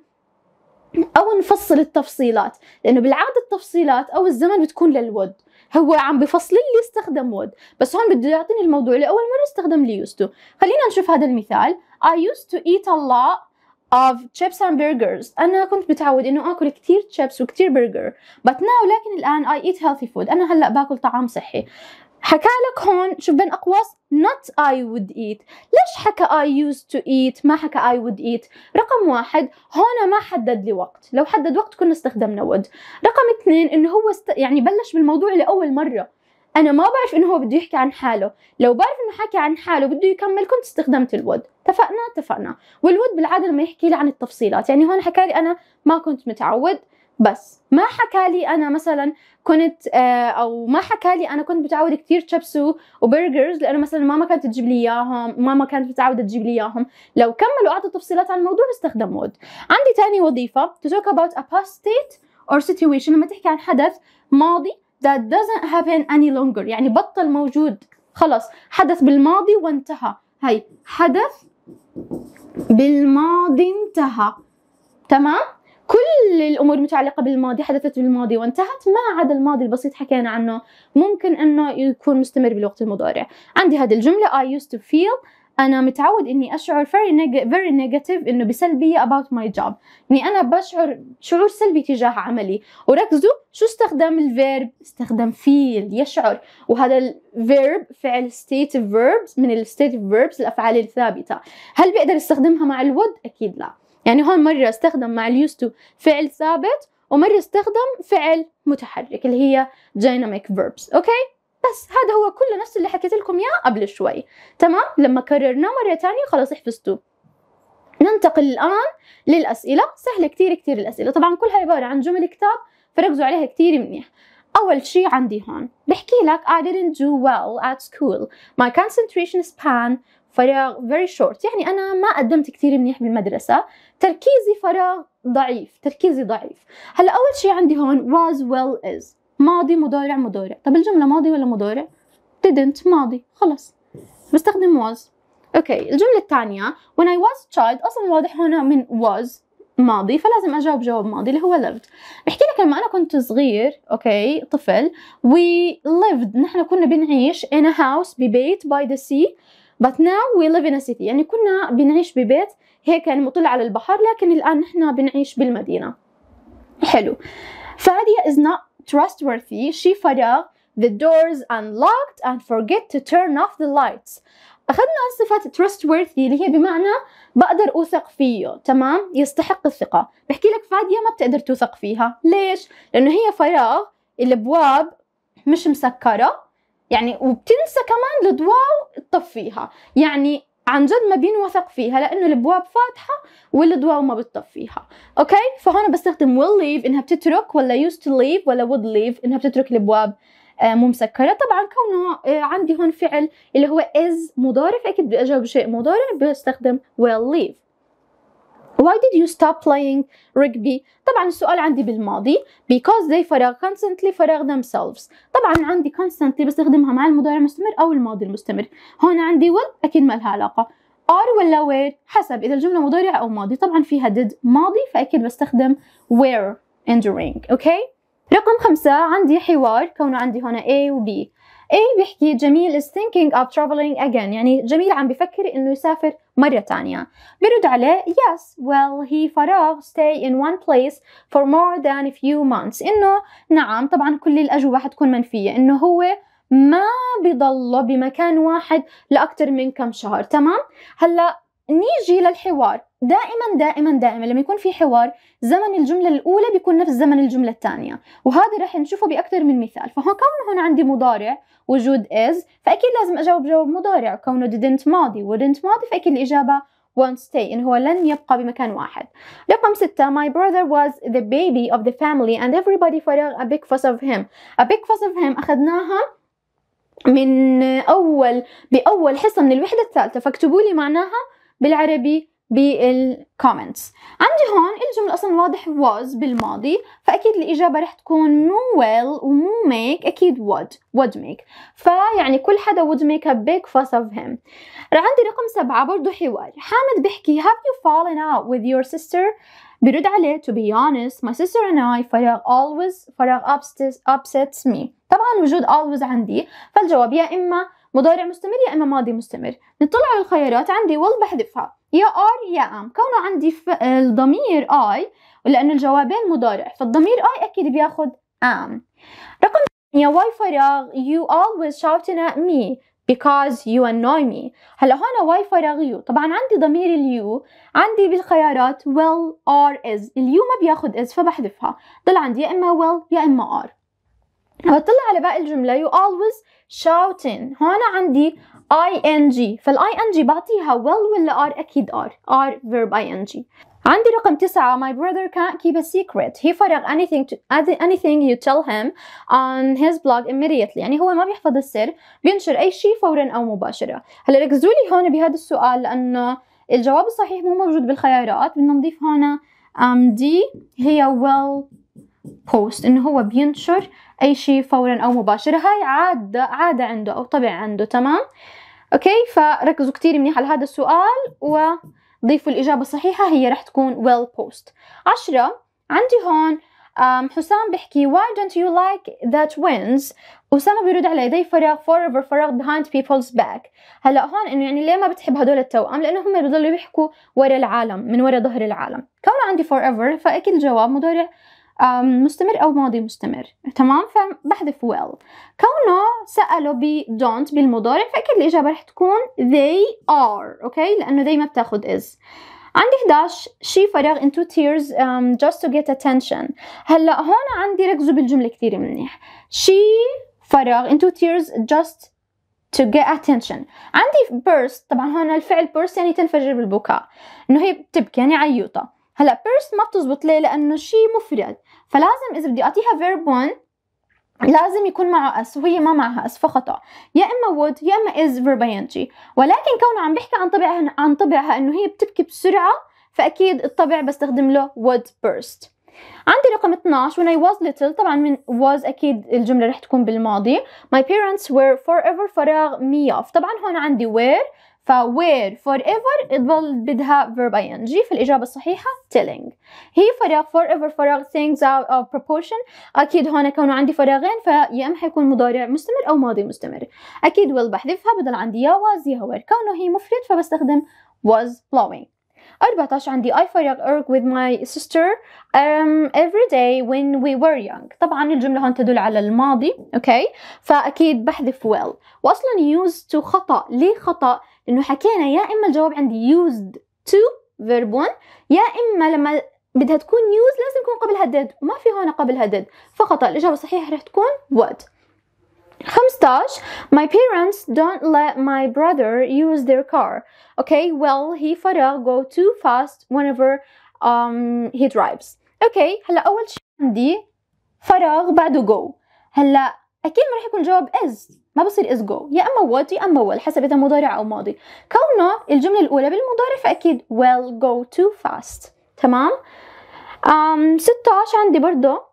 او نفصل التفصيلات لانه بالعاده التفصيلات او الزمن بتكون للود هو عم بفصل لي استخدم would بس هون بده يعطيني الموضوع لاول مره استخدم لي used to خلينا نشوف هذا المثال I used to eat a lot of chips and burgers أنا كنت متعود إنه آكل كتير chips وكتير burger but now لكن الآن I eat healthy food أنا هلأ باكل طعام صحي حكى لك هون شوف بين أقواس not I would eat ليش حكى I used to eat ما حكى I would eat رقم واحد هون ما حدد لي وقت لو حدد وقت كنا استخدمنا would رقم اثنين إنه هو است... يعني بلش بالموضوع لأول مرة أنا ما بعرف إنه هو بده يحكي عن حاله لو بعرف إنه حكى عن حاله بده يكمل كنت استخدمت الود اتفقنا اتفقنا والود بالعاده لما يحكي لي عن التفصيلات يعني هون حكى لي انا ما كنت متعود بس ما حكى لي انا مثلا كنت آه، او ما حكى لي انا كنت متعود كثير تشبسو وبرجرز لانه مثلا ماما كانت تجيب لي اياهم ماما كانت متعوده تجيب لي اياهم لو كملوا اعطوا تفصيلات عن الموضوع استخدم مود عندي ثاني وظيفه to talk about a past state or situation لما تحكي عن حدث ماضي that doesn't happen any longer يعني بطل موجود خلص حدث بالماضي وانتهى هاي حدث بالماضي انتهى تمام كل الامور المتعلقه بالماضي حدثت بالماضي وانتهت ما عدا الماضي البسيط حكينا عنه ممكن انه يكون مستمر بالوقت المضارع عندي هذه الجمله I used to feel انا متعود اني اشعر فيري فيري نيجاتيف انه بسلبيه about my job اني انا بشعر شعور سلبي تجاه عملي وركزوا شو استخدم الفيرب استخدم فيل يشعر وهذا الفيرب فعل ستيت فيربس من الستيت فيربس الافعال الثابته هل بقدر استخدمها مع الود اكيد لا يعني هون مره استخدم مع اليوز تو فعل ثابت ومره استخدم فعل متحرك اللي هي dynamic verbs اوكي okay? بس هذا هو كله نفس اللي حكيت لكم اياه قبل شوي تمام لما كررناه مره ثانيه خلاص حفظتوا ننتقل الان للاسئله سهله كثير كثير الاسئله طبعا كلها عباره عن جمل كتاب فركزوا عليها كثير منيح أول شيء عندي هون بحكي لك I didn't do well at school my concentration span فراغ very short يعني أنا ما قدمت كثير منيح بالمدرسة تركيزي فراغ ضعيف تركيزي ضعيف هلا أول شيء عندي هون was well is ماضي مضارع مضارع طب الجملة ماضي ولا مضارع didn't ماضي خلص بستخدم was اوكي الجملة الثانية when I was child اصلا واضح هنا من was ماضي فلازم اجاوب جواب ماضي اللي هو lived بحكي لك لما انا كنت صغير اوكي طفل we lived نحن كنا بنعيش in a house ببيت by the sea but now we live in a city يعني كنا بنعيش ببيت هيك يعني مطل على البحر لكن الان نحن بنعيش بالمدينة حلو فهذه is not trustworthy شي فراغ the doors unlocked and forget to turn off the lights أخذنا صفة trustworthy اللي هي بمعنى بقدر أوثق فيه تمام يستحق الثقة بحكي لك فادية ما بتقدر توثق فيها ليش؟ لأنه هي فراغ الأبواب مش مسكرة يعني وبتنسى كمان الضواو تطفيها يعني عن جد ما بينوثق فيها لانه الابواب فاتحه والضوء ما بتطفيها اوكي فهون بستخدم will leave انها بتترك ولا used to leave ولا would leave انها بتترك الابواب آه، مو مسكره طبعا كونه آه، عندي هون فعل اللي هو is مضارع فاكيد بدي اجاوب شيء مضارع بستخدم will leave Why did you stop playing rugby? طبعا السؤال عندي بالماضي because they فراغ constantly فراغ themselves طبعا عندي constantly بستخدمها مع المضارع المستمر أو الماضي المستمر هون عندي will أكيد ما لها علاقة are ولا where حسب إذا الجملة مضارع أو ماضي طبعا فيها did ماضي فأكيد بستخدم where and during أوكي okay? رقم خمسة عندي حوار كونه عندي هنا A و B ايه بيحكي جميل is thinking of traveling again يعني جميل عم بفكر انه يسافر مرة تانية برد عليه yes well he فراغ stay in one place for more than a few months انه نعم طبعا كل الاجوبة حتكون منفية انه هو ما بضله بمكان واحد لأكثر من كم شهر تمام هلا نيجي للحوار دائما دائما دائما لما يكون في حوار زمن الجملة الأولى بيكون نفس زمن الجملة الثانية وهذا رح نشوفه بأكثر من مثال فهون كون هون عندي مضارع وجود is فأكيد لازم أجاوب جواب مضارع كونه didn't ماضي wouldn't ماضي فأكيد الإجابة won't stay إن هو لن يبقى بمكان واحد رقم ستة my brother was the baby of the family and everybody for a big fuss of him a big fuss of him أخذناها من أول بأول حصة من الوحدة الثالثة فاكتبوا لي معناها بالعربي بالكومنتس عندي هون الجملة أصلا واضح was بالماضي فأكيد الإجابة رح تكون مو well ومو make أكيد would would make فيعني كل حدا would make a big fuss of him رح عندي رقم سبعة برضو حوار حامد بحكي have you fallen out with your sister برد عليه to be honest my sister and I فراغ always فراغ upsets me طبعا وجود always عندي فالجواب يا إما مضارع مستمر يا إما ماضي مستمر نطلع على الخيارات عندي will بحذفها يا ار يا ام كونه عندي الضمير اي ولانه الجوابين مضارع فالضمير اي اكيد بياخد ام رقم ثانية why فراغ you always shouting at me because you annoy me هلا هون why فراغ you طبعا عندي ضمير اليو عندي بالخيارات will or is اليو ما بياخد is فبحذفها طلع عندي يا اما will يا اما are بطلع على باقي الجملة you always shouting هون عندي اي ان جي فالاي ان جي بعطيها well ولا ار اكيد ار ار verb اي ان جي عندي رقم تسعة my brother can't keep a secret he forgot anything to, anything you tell him on his blog immediately يعني هو ما بيحفظ السر بينشر أي شيء فورا أو مباشرة هلا ركزوا لي هون بهذا السؤال لأنه الجواب الصحيح مو موجود بالخيارات بدنا نضيف هون um, دي هي well post إنه هو بينشر أي شيء فورا أو مباشرة هاي عادة عادة عنده أو طبع عنده تمام اوكي فركزوا كتير منيح على هذا السؤال وضيفوا الاجابه الصحيحه هي رح تكون well post عشرة عندي هون um, حسام بحكي why don't you like that wins وسام بيرد عليه they فراغ forever فراغ behind people's back هلا هون إنه يعني ليه ما بتحب هدول التوأم لأنه هم بضلوا يحكوا ورا العالم من ورا ظهر العالم كونه عندي forever فأكيد الجواب مضارع مستمر أو ماضي مستمر تمام فبحذف will كونه سأله ب don't بالمضارع فأكيد الإجابة رح تكون they are أوكي لأنه they ما بتاخد is عندي 11 she فراغ into tears um, just to get attention هلا هون عندي ركزوا بالجملة كتير منيح she فراغ into tears just to get attention عندي burst طبعا هون الفعل burst يعني تنفجر بالبكاء انه هي بتبكي يعني عيوطة هلا بيرست ما بتزبط ليه لانه شيء مفرد فلازم اذا بدي اعطيها فيرب 1 لازم يكون معه اس وهي ما معها اس فخطا يا اما would يا اما is verb ولكن كونه عم بحكي عن طبعها عن طبعها انه هي بتبكي بسرعه فاكيد الطبع بستخدم له would بيرست عندي رقم 12 when I was little طبعا من was اكيد الجمله رح تكون بالماضي my parents were forever فراغ me off طبعا هون عندي were ف where forever تضل بدها verb ing فالإجابة الصحيحة telling هي فراغ forever فراغ things out of proportion أكيد هون كونه عندي فراغين فيا إما حيكون مضارع مستمر أو ماضي مستمر أكيد will بحذفها بضل عندي يا was يا were كونه هي مفرد فبستخدم was blowing 14 عندي I فراغ work with my sister um, every day when we were young طبعا الجملة هون تدل على الماضي أوكي okay. فأكيد بحذف will وأصلا used to خطأ ليه خطأ انه حكينا يا اما الجواب عندي used to verb 1 يا اما لما بدها تكون used لازم يكون قبلها did وما في هون قبلها did فخطا الاجابه الصحيحه رح تكون would 15 My parents don't let my brother use their car. Okay, well he فرغ go too fast whenever um, he drives. Okay, هلا أول شيء عندي فرغ بعده go. هلا اكيد ما راح يكون الجواب از ما بصير از جو يا اما وات يا اما ويل حسب اذا مضارع او ماضي كونه الجمله الاولى بالمضارع فاكيد ويل جو تو فاست تمام أم 16 عندي برضه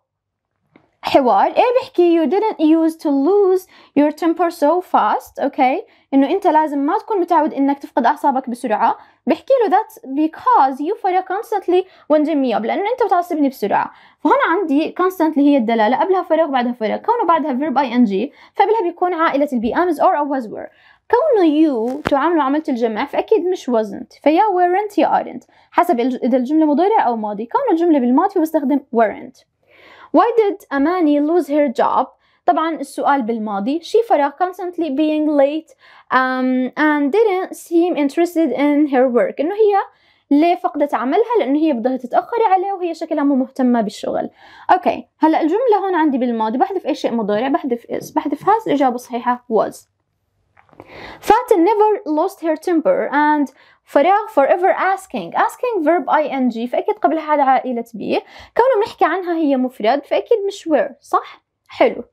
حوار ايه بحكي you didn't use to lose your temper so fast okay انه انت لازم ما تكون متعود انك تفقد اعصابك بسرعه بحكي له that's because you for constantly winding me up لانه انت بتعصبني بسرعه فهنا عندي constantly هي الدلاله قبلها فراغ بعدها فراغ كونه بعدها verb ing فقبلها بيكون عائله البي امز or was were كونه you تعامل معاملة الجمع فأكيد مش wasn't فيا weren't يا aren't حسب إذا الجملة مضارع أو ماضي كونه الجملة بالماضي فبستخدم weren't Why did Amani lose her job? طبعا السؤال بالماضي she Farah constantly being late um, and didn't seem interested in her work انه هي ليه فقدت عملها لانه هي بدها تتاخر عليه وهي شكلها مو مهتمه بالشغل اوكي هلا الجمله هون عندي بالماضي بحذف اي شيء مضارع بحذف is بحذف has الاجابه الصحيحه was Fatin never lost her temper and فراغ forever asking asking verb ing فأكيد قبل هذا عائلة بي كونه بنحكي عنها هي مفرد فأكيد مش وير صح؟ حلو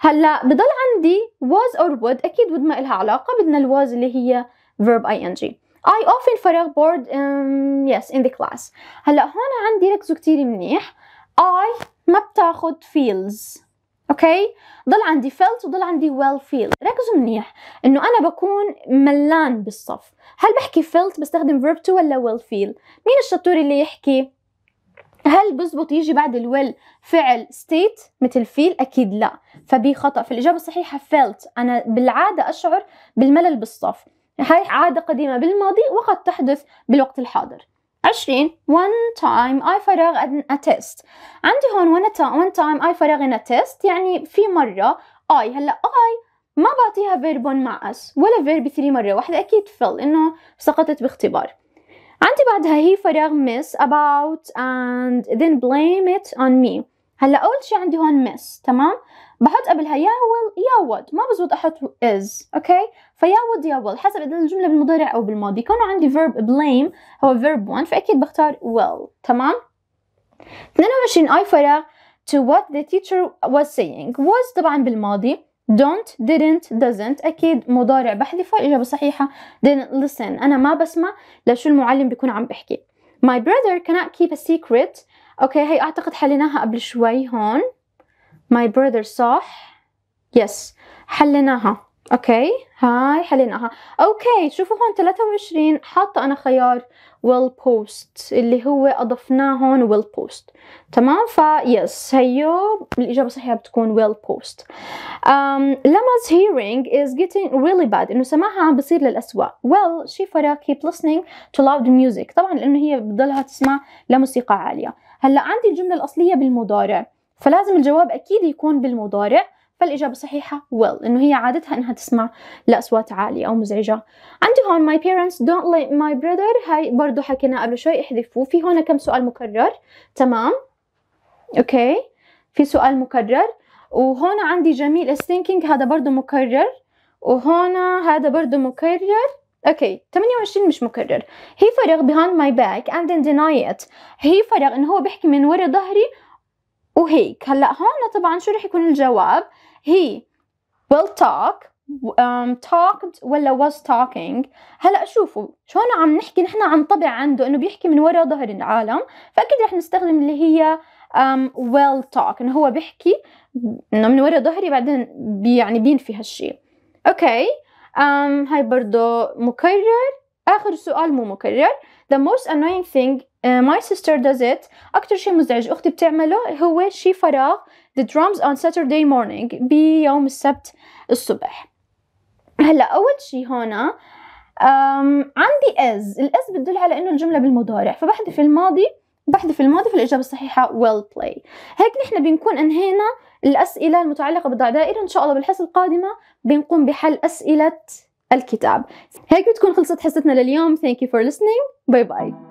هلا بضل عندي was or would أكيد would ما إلها علاقة بدنا الواز اللي هي verb ing I often فراغ bored um, yes in the class هلا هون عندي ركزوا كتير منيح I ما بتاخد feels اوكي ضل عندي فيلت وضل عندي ويل feel ركزوا منيح انه انا بكون ملان بالصف هل بحكي فيلت بستخدم فيرب تو ولا ويل فيل مين الشطور اللي يحكي هل بزبط يجي بعد الويل فعل ستيت مثل فيل اكيد لا فبي خطا فالاجابه الصحيحه فيلت انا بالعاده اشعر بالملل بالصف هاي عادة قديمة بالماضي وقد تحدث بالوقت الحاضر عشرين one time I فراغ in a test عندي هون one time, I فراغ in a test يعني في مرة I هلا I ما بعطيها verb مع us ولا verb three مرة واحدة أكيد fill إنه سقطت باختبار عندي بعدها هي فراغ miss about and then blame it on me هلا أول شي عندي هون miss تمام بحط قبلها يا ويل يا وود ما بزبط احط is اوكي فيا وود يا ويل حسب اذا الجمله بالمضارع او بالماضي كونه عندي verb blame هو verb one فاكيد بختار will تمام 22 اي فراغ to what the teacher was saying was طبعا بالماضي don't didn't doesn't أكيد مضارع بحذفه الإجابة الصحيحة didn't listen أنا ما بسمع لشو المعلم بيكون عم بحكي my brother cannot keep a secret أوكي هي أعتقد حليناها قبل شوي هون My brother صح Yes حليناها اوكي هاي حليناها اوكي شوفوا هون 23 حاطه انا خيار will post اللي هو اضفناه هون will post تمام فا يس هيو الاجابه الصحيحه بتكون will post um, Lama's hearing is getting really bad انه سماعها عم بصير للاسوء well she Farah keep listening to loud music طبعا لانه هي بتضلها تسمع لموسيقى عاليه هلا عندي الجمله الاصليه بالمضارع فلازم الجواب أكيد يكون بالمضارع فالإجابة صحيحة will إنه هي عادتها إنها تسمع لأصوات عالية أو مزعجة عندي هون my parents don't like my brother هاي برضو حكينا قبل شوي احذفوه في هون كم سؤال مكرر تمام أوكي في سؤال مكرر وهون عندي جميل is thinking هذا برضو مكرر وهون هذا برضو مكرر اوكي 28 مش مكرر هي فرغ behind my back and then deny it هي فرغ انه هو بيحكي من ورا ظهري وهيك هلا هون طبعا شو رح يكون الجواب هي will talk um, talked ولا was talking هلا شوفوا شو هون عم نحكي نحن عن طبع عنده انه بيحكي من وراء ظهر العالم فاكيد رح نستخدم اللي هي um, will talk انه هو بيحكي انه من وراء ظهري بعدين بي يعني بينفي هالشيء اوكي okay. um, هاي برضه مكرر اخر سؤال مو مكرر the most annoying thing uh, my sister does it أكتر شيء مزعج أختي بتعمله هو شي فراغ the drums on Saturday morning بيوم السبت الصبح هلا أول شي هنا Um, عندي is الإز بتدل على إنه الجملة بالمضارع فبحذف الماضي بحذف الماضي في الإجابة الصحيحة well play هيك نحن بنكون أنهينا الأسئلة المتعلقة بالضع دائرة إن شاء الله بالحصة القادمة بنقوم بحل أسئلة الكتاب هيك بتكون خلصت حصتنا لليوم thank you for listening باي باي